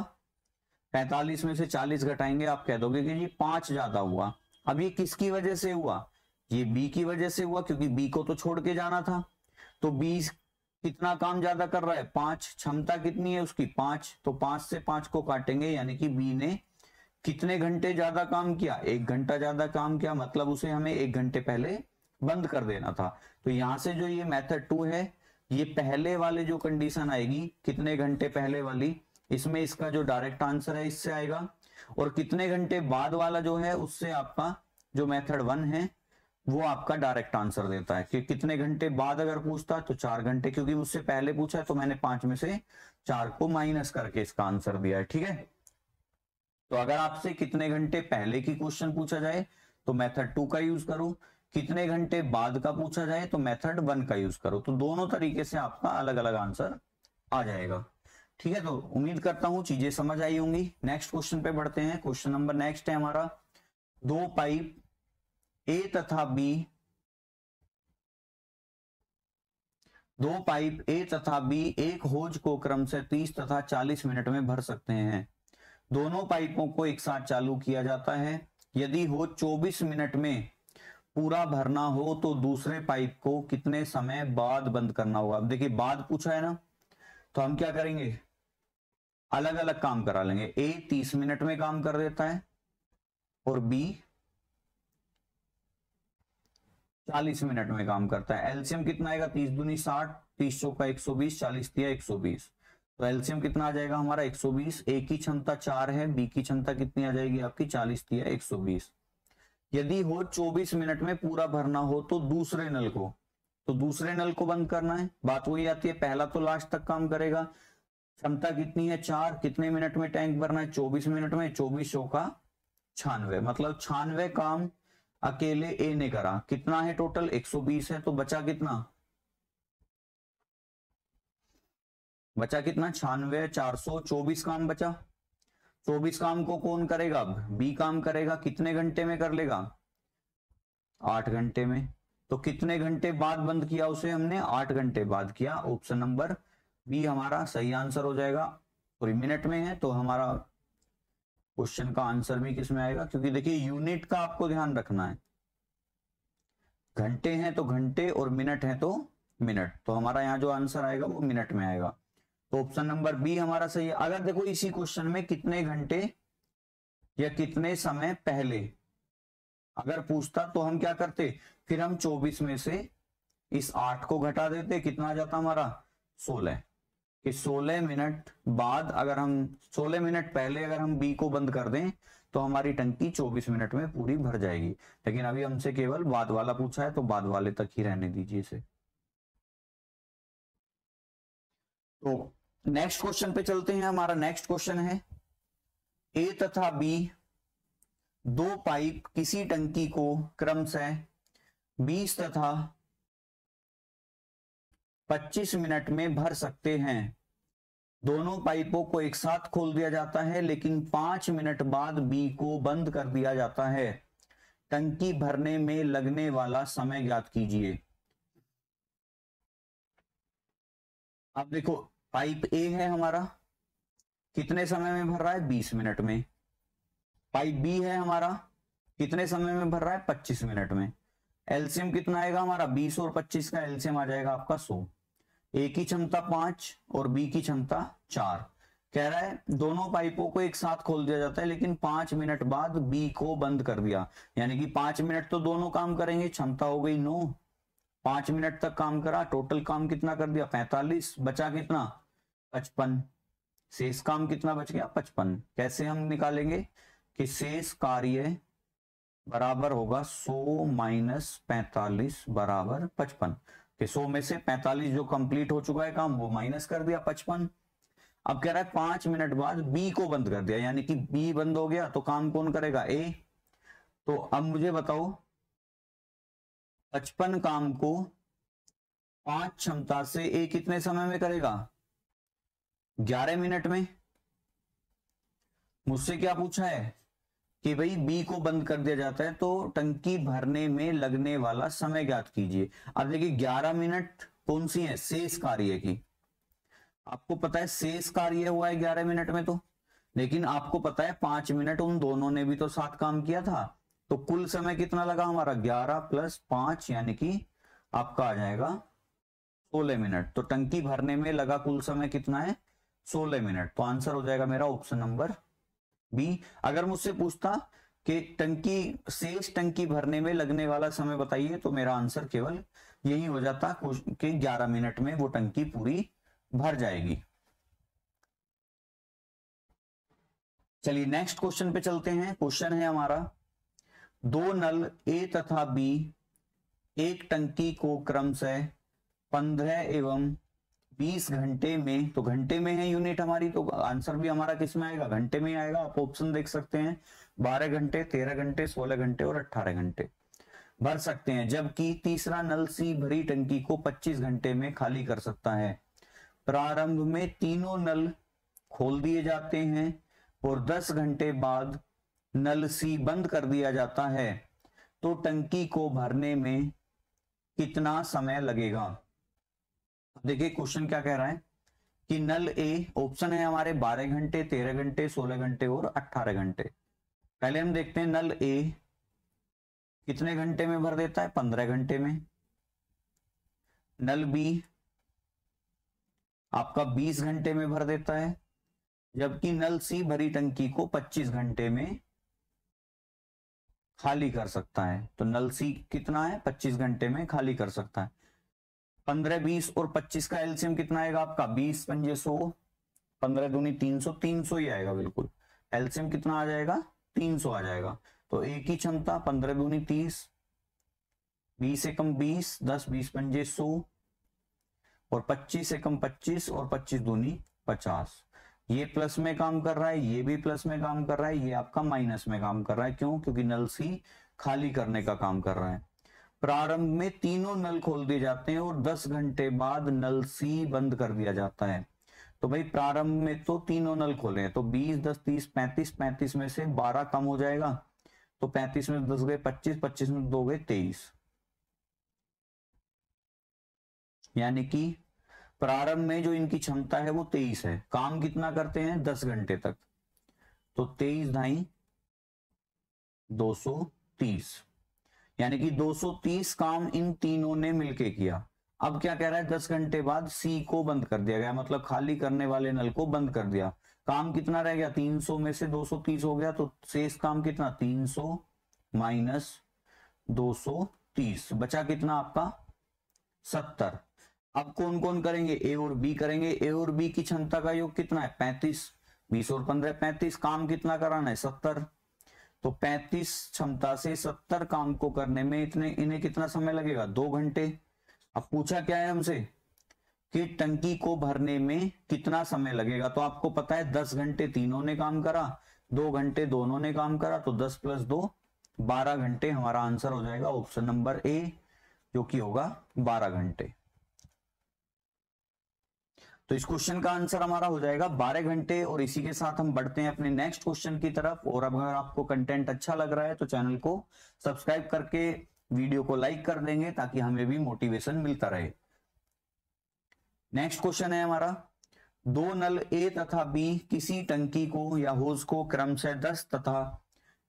पैंतालीस में से चालीस घटाएंगे आप कह दोगे कि जी पांच ज्यादा हुआ अब ये किसकी वजह से हुआ ये बी की वजह से हुआ क्योंकि बी को तो छोड़ के जाना था तो बी कितना काम ज्यादा कर रहा है पांच क्षमता कितनी है उसकी पांच तो पांच से पांच को काटेंगे यानी कि बी ने कितने घंटे ज्यादा काम किया एक घंटा ज्यादा काम किया मतलब उसे हमें एक घंटे पहले बंद कर देना था तो यहां से जो ये मेथड टू है ये पहले वाले जो कंडीशन आएगी कितने घंटे पहले वाली इसमें इसका जो डायरेक्ट आंसर है इससे आएगा और कितने घंटे बाद वाला जो है उससे आपका जो मेथड वन है वो आपका डायरेक्ट आंसर देता है कि कितने घंटे बाद अगर पूछता तो चार घंटे क्योंकि उससे पहले पूछा है तो मैंने पांच में से चार को माइनस करके इसका आंसर दिया है ठीक है तो अगर आपसे कितने घंटे पहले की क्वेश्चन पूछा जाए तो मेथड टू का यूज करो कितने घंटे बाद का पूछा जाए तो मेथड वन का यूज करो तो दोनों तरीके से आपका अलग अलग आंसर आ जाएगा ठीक है तो उम्मीद करता हूं चीजें समझ आई होंगी नेक्स्ट क्वेश्चन पे बढ़ते हैं क्वेश्चन नंबर नेक्स्ट है हमारा दो पाइप ए तथा बी दो पाइप ए तथा बी एक होज को क्रम से 30 तथा 40 मिनट में भर सकते हैं दोनों पाइपों को एक साथ चालू किया जाता है यदि हो 24 मिनट में पूरा भरना हो तो दूसरे पाइप को कितने समय बाद बंद करना होगा अब देखिए बाद पूछा है ना तो हम क्या करेंगे अलग अलग काम करा लेंगे ए तीस मिनट में काम कर देता है और बी चालीस मिनट में काम करता है एल्सियम कितना आएगा तीस दुनी साठ तीस सौ का एक सौ बीस चालीस दिया एक सौ बीस तो एल्सियम कितना आ जाएगा हमारा एक सौ बीस ए की क्षमता चार है बी की क्षमता कितनी आ जाएगी आपकी चालीस दिया एक सौ बीस यदि हो चौबीस मिनट में पूरा भरना हो तो दूसरे नल को तो दूसरे नल को बंद करना है बात वही आती है पहला तो लास्ट तक काम करेगा क्षमता कितनी है चार कितने मिनट में टैंक भरना है चौबीस मिनट में चौबीस सौ का छानवे मतलब छानवे काम अकेले ए ने करा कितना है टोटल 120 है तो बचा कितना बचा कितना छियानवे चार सौ चौबीस काम बचा चौबीस काम को कौन करेगा अब बी काम करेगा कितने घंटे में कर लेगा आठ घंटे में तो कितने घंटे बाद बंद किया उसे हमने आठ घंटे बाद किया ऑप्शन नंबर बी हमारा सही आंसर हो जाएगा सॉरी मिनट में है तो हमारा क्वेश्चन का आंसर भी किसमें आएगा क्योंकि देखिए यूनिट का आपको ध्यान रखना है घंटे हैं तो घंटे और मिनट हैं तो मिनट तो हमारा यहाँ जो आंसर आएगा वो मिनट में आएगा तो ऑप्शन नंबर बी हमारा सही है अगर देखो इसी क्वेश्चन में कितने घंटे या कितने समय पहले अगर पूछता तो हम क्या करते फिर हम 24 में से इस 8 को घटा देते कितना आ जाता हमारा 16 कि 16 मिनट बाद अगर हम 16 मिनट पहले अगर हम बी को बंद कर दें तो हमारी टंकी 24 मिनट में पूरी भर जाएगी लेकिन अभी हमसे केवल बाद वाला पूछा है तो बाद वाले तक ही रहने दीजिए इसे तो नेक्स्ट क्वेश्चन पे चलते हैं हमारा नेक्स्ट क्वेश्चन है ए तथा बी दो पाइप किसी टंकी को क्रमशः 20 तथा 25 मिनट में भर सकते हैं दोनों पाइपों को एक साथ खोल दिया जाता है लेकिन पांच मिनट बाद बी को बंद कर दिया जाता है टंकी भरने में लगने वाला समय ज्ञात कीजिए अब देखो पाइप ए है हमारा कितने समय में भर रहा है 20 मिनट में पाइप बी है हमारा कितने समय में भर रहा है 25 मिनट में एल्सियम कितना आएगा हमारा 20 और 25 का एल्सियम आ जाएगा आपका 100 ए की क्षमता पांच और बी की क्षमता चार कह रहा है दोनों पाइपों को एक साथ खोल दिया जाता है लेकिन पांच मिनट बाद बी को बंद कर दिया यानी कि पांच मिनट तो दोनों काम करेंगे क्षमता हो गई नौ पांच मिनट तक काम करा टोटल काम कितना कर दिया पैंतालीस बचा कितना पचपन शेष काम कितना बच गया पचपन कैसे हम निकालेंगे कि शेष कार्य बराबर होगा सो माइनस पैंतालीस बराबर पचपन कि 100 में से 45 जो कंप्लीट हो चुका है काम वो माइनस कर दिया 55 अब कह रहा है पांच मिनट बाद बी को बंद कर दिया यानी कि बी बंद हो गया तो काम कौन करेगा ए तो अब मुझे बताओ पचपन काम को पांच क्षमता से ए कितने समय में करेगा ग्यारह मिनट में मुझसे क्या पूछा है कि भाई बी को बंद कर दिया जाता है तो टंकी भरने में लगने वाला समय ज्ञात कीजिए अब देखिए 11 मिनट कौन सी है शेष कार्य की आपको पता है शेष कार्य हुआ है 11 मिनट में तो लेकिन आपको पता है पांच मिनट उन दोनों ने भी तो साथ काम किया था तो कुल समय कितना लगा हमारा ग्यारह प्लस पांच यानी कि आपका आ जाएगा सोलह मिनट तो टंकी भरने में लगा कुल समय कितना है सोलह मिनट तो आंसर हो जाएगा मेरा ऑप्शन नंबर बी अगर मुझसे पूछता कि टंकी शेष टंकी भरने में लगने वाला समय बताइए तो मेरा आंसर केवल यही हो जाता कि 11 मिनट में वो टंकी पूरी भर जाएगी चलिए नेक्स्ट क्वेश्चन पे चलते हैं क्वेश्चन है हमारा दो नल ए तथा बी एक टंकी को क्रमशः 15 पंद्रह एवं बीस घंटे में तो घंटे में है यूनिट हमारी तो आंसर भी हमारा किस में आएगा घंटे में आएगा आप ऑप्शन देख सकते हैं बारह घंटे तेरह घंटे सोलह घंटे और अट्ठारह घंटे भर सकते हैं जबकि तीसरा नल सी भरी टंकी को 25 घंटे में खाली कर सकता है प्रारंभ में तीनों नल खोल दिए जाते हैं और 10 घंटे बाद नल सी बंद कर दिया जाता है तो टंकी को भरने में कितना समय लगेगा देखिए क्वेश्चन क्या कह रहा है कि नल ए ऑप्शन है हमारे 12 घंटे 13 घंटे 16 घंटे और 18 घंटे पहले हम देखते हैं नल ए कितने घंटे में भर देता है 15 घंटे में नल बी आपका 20 घंटे में भर देता है जबकि नल सी भरी टंकी को 25 घंटे में खाली कर सकता है तो नल सी कितना है 25 घंटे में खाली कर सकता है पंद्रह बीस और पच्चीस का एल्सियम कितना आएगा आपका बीस पंजे सो पंद्रह दूनी तीन सौ तीन सौ ही आएगा बिल्कुल एल्सियम कितना आ जाएगा तीन सौ आ जाएगा तो एक ही क्षमता पंद्रह दूनी तीस बीस एकम बीस दस बीस पंजे सौ और पच्चीस एकम पच्चीस और पच्चीस दूनी पचास ये प्लस में काम कर रहा है ये भी प्लस में काम कर रहा है ये आपका माइनस में काम कर रहा है क्यों क्योंकि नल सी खाली करने का काम कर रहा है प्रारंभ में तीनों नल खोल दिए जाते हैं और 10 घंटे बाद नल सी बंद कर दिया जाता है तो भाई प्रारंभ में तो तीनों नल खोले तो 20 दस 30 35 35 में से 12 कम हो जाएगा तो 35 में 10 गए 25 25 में दो गए 23 यानी कि प्रारंभ में जो इनकी क्षमता है वो 23 है काम कितना करते हैं 10 घंटे तक तो 23 ढाई 230 यानी कि 230 काम इन तीनों ने मिलके किया अब क्या कह रहा है दस घंटे बाद सी को बंद कर दिया गया मतलब खाली करने वाले नल को बंद कर दिया काम कितना रह गया 300 में से 230 हो गया तो शेष काम कितना 300 माइनस दो बचा कितना आपका 70 अब कौन कौन करेंगे ए और बी करेंगे ए और बी की क्षमता का योग कितना है 35 20 और 15 35 काम कितना कराना है सत्तर तो 35 क्षमता से 70 काम को करने में इतने इन्हें कितना समय लगेगा दो घंटे अब पूछा क्या है हमसे कि टंकी को भरने में कितना समय लगेगा तो आपको पता है 10 घंटे तीनों ने काम करा दो घंटे दोनों ने काम करा तो 10 प्लस दो बारह घंटे हमारा आंसर हो जाएगा ऑप्शन नंबर ए जो कि होगा बारह घंटे तो इस क्वेश्चन का आंसर हमारा हो जाएगा बारह घंटे और इसी के साथ हम बढ़ते हैं अपने नेक्स्ट क्वेश्चन की तरफ और अगर आपको कंटेंट अच्छा लग रहा है तो चैनल को सब्सक्राइब करके वीडियो को लाइक कर देंगे ताकि हमें भी मोटिवेशन मिलता रहे नेक्स्ट क्वेश्चन है हमारा दो नल ए तथा बी किसी टंकी को या होज को क्रम से दस तथा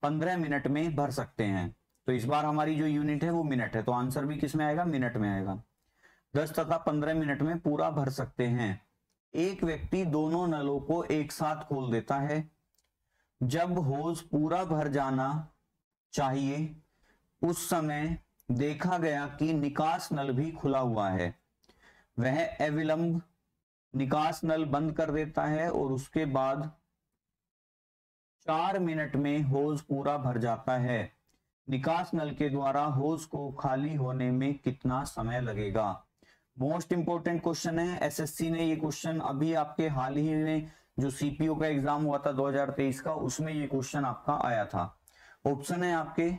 पंद्रह मिनट में भर सकते हैं तो इस बार हमारी जो यूनिट है वो मिनट है तो आंसर भी किस में आएगा मिनट में आएगा दस तथा पंद्रह मिनट में पूरा भर सकते हैं एक व्यक्ति दोनों नलों को एक साथ खोल देता है जब होज पूरा भर जाना चाहिए उस समय देखा गया कि निकास नल भी खुला हुआ है वह अविलंब निकास नल बंद कर देता है और उसके बाद चार मिनट में होज पूरा भर जाता है निकास नल के द्वारा होज को खाली होने में कितना समय लगेगा मोस्ट इंपोर्टेंट क्वेश्चन है एसएससी ने ये क्वेश्चन अभी आपके हाल ही में जो सीपीओ का एग्जाम हुआ था 2023 का उसमें ये क्वेश्चन आपका आया था ऑप्शन है आपके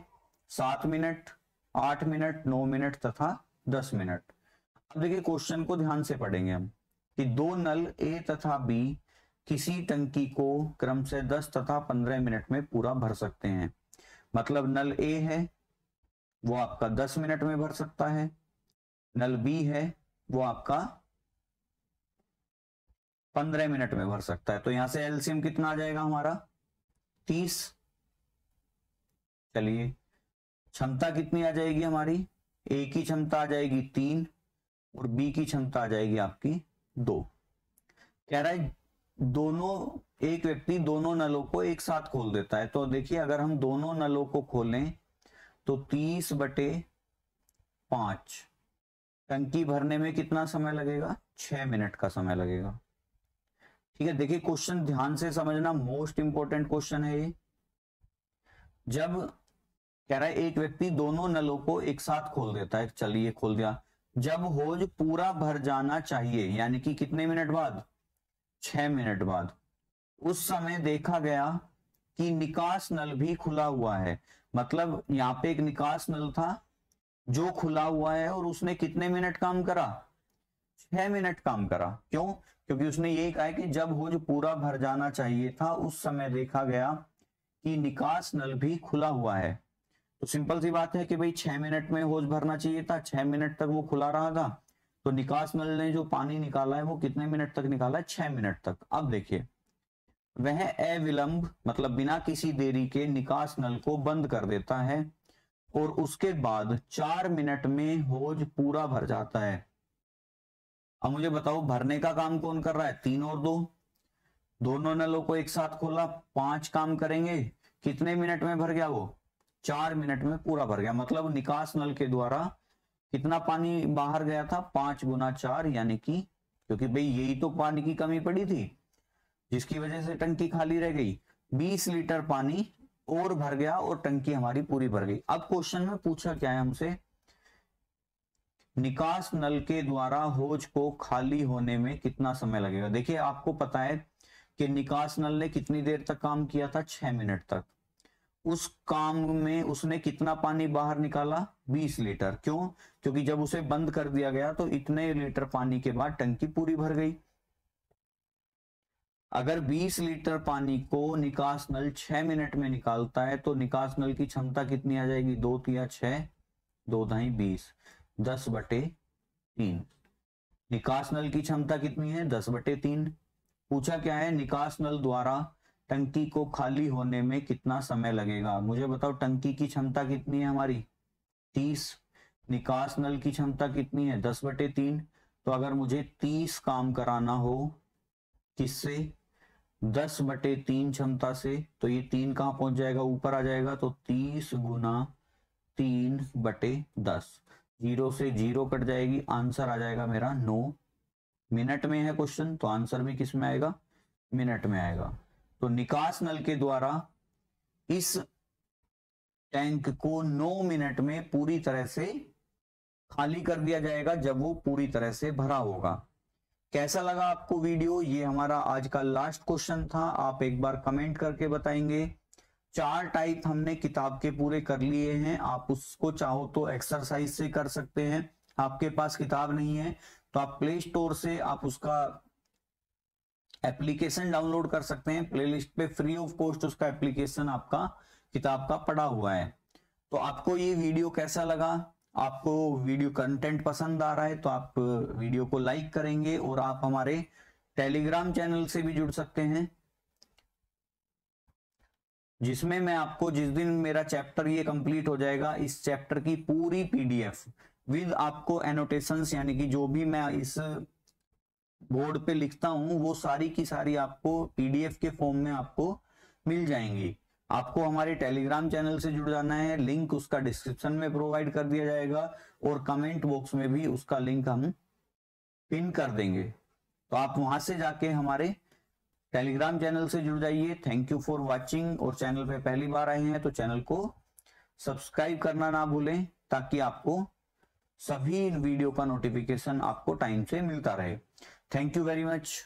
सात मिनट आठ मिनट नौ मिनट तथा दस मिनट अब देखिए क्वेश्चन को ध्यान से पढ़ेंगे हम कि दो नल ए तथा बी किसी टंकी को क्रम से दस तथा पंद्रह मिनट में पूरा भर सकते हैं मतलब नल ए है वो आपका दस मिनट में भर सकता है नल बी है वो आपका पंद्रह मिनट में भर सकता है तो यहां से एलसीएम कितना आ जाएगा हमारा तीस चलिए क्षमता कितनी आ जाएगी हमारी ए की क्षमता आ जाएगी तीन और बी की क्षमता आ जाएगी आपकी दो कह रहा है दोनों एक व्यक्ति दोनों नलों को एक साथ खोल देता है तो देखिए अगर हम दोनों नलों को खोलें तो तीस बटे पांच टंकी भरने में कितना समय लगेगा छह मिनट का समय लगेगा ठीक है देखिए क्वेश्चन ध्यान से समझना मोस्ट इंपॉर्टेंट क्वेश्चन है ये जब कह रहा है एक व्यक्ति दोनों नलों को एक साथ खोल देता है चलिए खोल दिया जब होज पूरा भर जाना चाहिए यानी कि कितने मिनट बाद छह मिनट बाद उस समय देखा गया कि निकास नल भी खुला हुआ है मतलब यहाँ पे एक निकास नल था जो खुला हुआ है और उसने कितने मिनट काम करा छह मिनट काम करा क्यों क्योंकि उसने यही कहा कि जब होज पूरा भर जाना चाहिए था उस समय देखा गया कि निकास नल भी खुला हुआ है तो सिंपल सी बात है कि भाई छह मिनट में होज भरना चाहिए था छह मिनट तक वो खुला रहा था तो निकास नल ने जो पानी निकाला है वो कितने मिनट तक निकाला है छह मिनट तक अब देखिए वह अविलंब मतलब बिना किसी देरी के निकास नल को बंद कर देता है और उसके बाद चार मिनट में होज पूरा भर जाता है अब मुझे बताओ भरने का काम कौन कर रहा है तीन और दो दोनों नलों को एक साथ खोला पांच काम करेंगे कितने मिनट में भर गया वो चार मिनट में पूरा भर गया मतलब निकास नल के द्वारा कितना पानी बाहर गया था पांच गुना चार यानी कि क्योंकि भाई यही तो पानी की कमी पड़ी थी जिसकी वजह से टंकी खाली रह गई बीस लीटर पानी और भर गया और टंकी हमारी पूरी भर गई अब क्वेश्चन में पूछा क्या है हमसे निकास नल के द्वारा होज को खाली होने में कितना समय लगेगा देखिए आपको पता है कि निकास नल ने कितनी देर तक काम किया था छह मिनट तक उस काम में उसने कितना पानी बाहर निकाला 20 लीटर क्यों क्योंकि जब उसे बंद कर दिया गया तो इतने लीटर पानी के बाद टंकी पूरी भर गई अगर 20 लीटर पानी को निकास नल 6 मिनट में निकालता है तो निकास नल की क्षमता कितनी आ जाएगी दो तिया छह दो ढाई बीस दस बटे तीन निकास नल की क्षमता कितनी है दस बटे तीन पूछा क्या है निकास नल द्वारा टंकी को खाली होने में कितना समय लगेगा मुझे बताओ टंकी की क्षमता कितनी है हमारी तीस निकास नल की क्षमता कितनी है दस बटे तीन तो अगर मुझे तीस काम कराना हो किससे दस बटे तीन क्षमता से तो ये तीन कहाँ पहुंच जाएगा ऊपर आ जाएगा तो तीस गुना तीन बटे दस जीरो से जीरो कट जाएगी आंसर आ जाएगा मेरा नो मिनट में है क्वेश्चन तो आंसर भी किस में आएगा मिनट में आएगा तो निकास नल के द्वारा इस टैंक को नौ मिनट में पूरी तरह से खाली कर दिया जाएगा जब वो पूरी तरह से भरा होगा कैसा लगा आपको वीडियो ये हमारा आज का लास्ट क्वेश्चन था आप एक बार कमेंट करके बताएंगे चार टाइप हमने किताब के पूरे कर लिए हैं आप उसको चाहो तो एक्सरसाइज से कर सकते हैं आपके पास किताब नहीं है तो आप प्ले स्टोर से आप उसका एप्लीकेशन डाउनलोड कर सकते हैं प्लेलिस्ट पे फ्री ऑफ कॉस्ट उसका एप्लीकेशन आपका किताब का पड़ा हुआ है तो आपको ये वीडियो कैसा लगा आपको वीडियो कंटेंट पसंद आ रहा है तो आप वीडियो को लाइक करेंगे और आप हमारे टेलीग्राम चैनल से भी जुड़ सकते हैं जिसमें मैं आपको जिस दिन मेरा चैप्टर ये कंप्लीट हो जाएगा इस चैप्टर की पूरी पीडीएफ विद आपको एनोटेशन यानी कि जो भी मैं इस बोर्ड पे लिखता हूं वो सारी की सारी आपको पीडीएफ के फॉर्म में आपको मिल जाएंगी आपको हमारे टेलीग्राम चैनल से जुड़ जाना है लिंक उसका डिस्क्रिप्शन में प्रोवाइड कर दिया जाएगा और कमेंट बॉक्स में भी उसका लिंक हम पिन कर देंगे तो आप वहां से जाके हमारे टेलीग्राम चैनल से जुड़ जाइए थैंक यू फॉर वाचिंग और चैनल पे पहली बार आए हैं तो चैनल को सब्सक्राइब करना ना भूलें ताकि आपको सभी वीडियो का नोटिफिकेशन आपको टाइम से मिलता रहे थैंक यू वेरी मच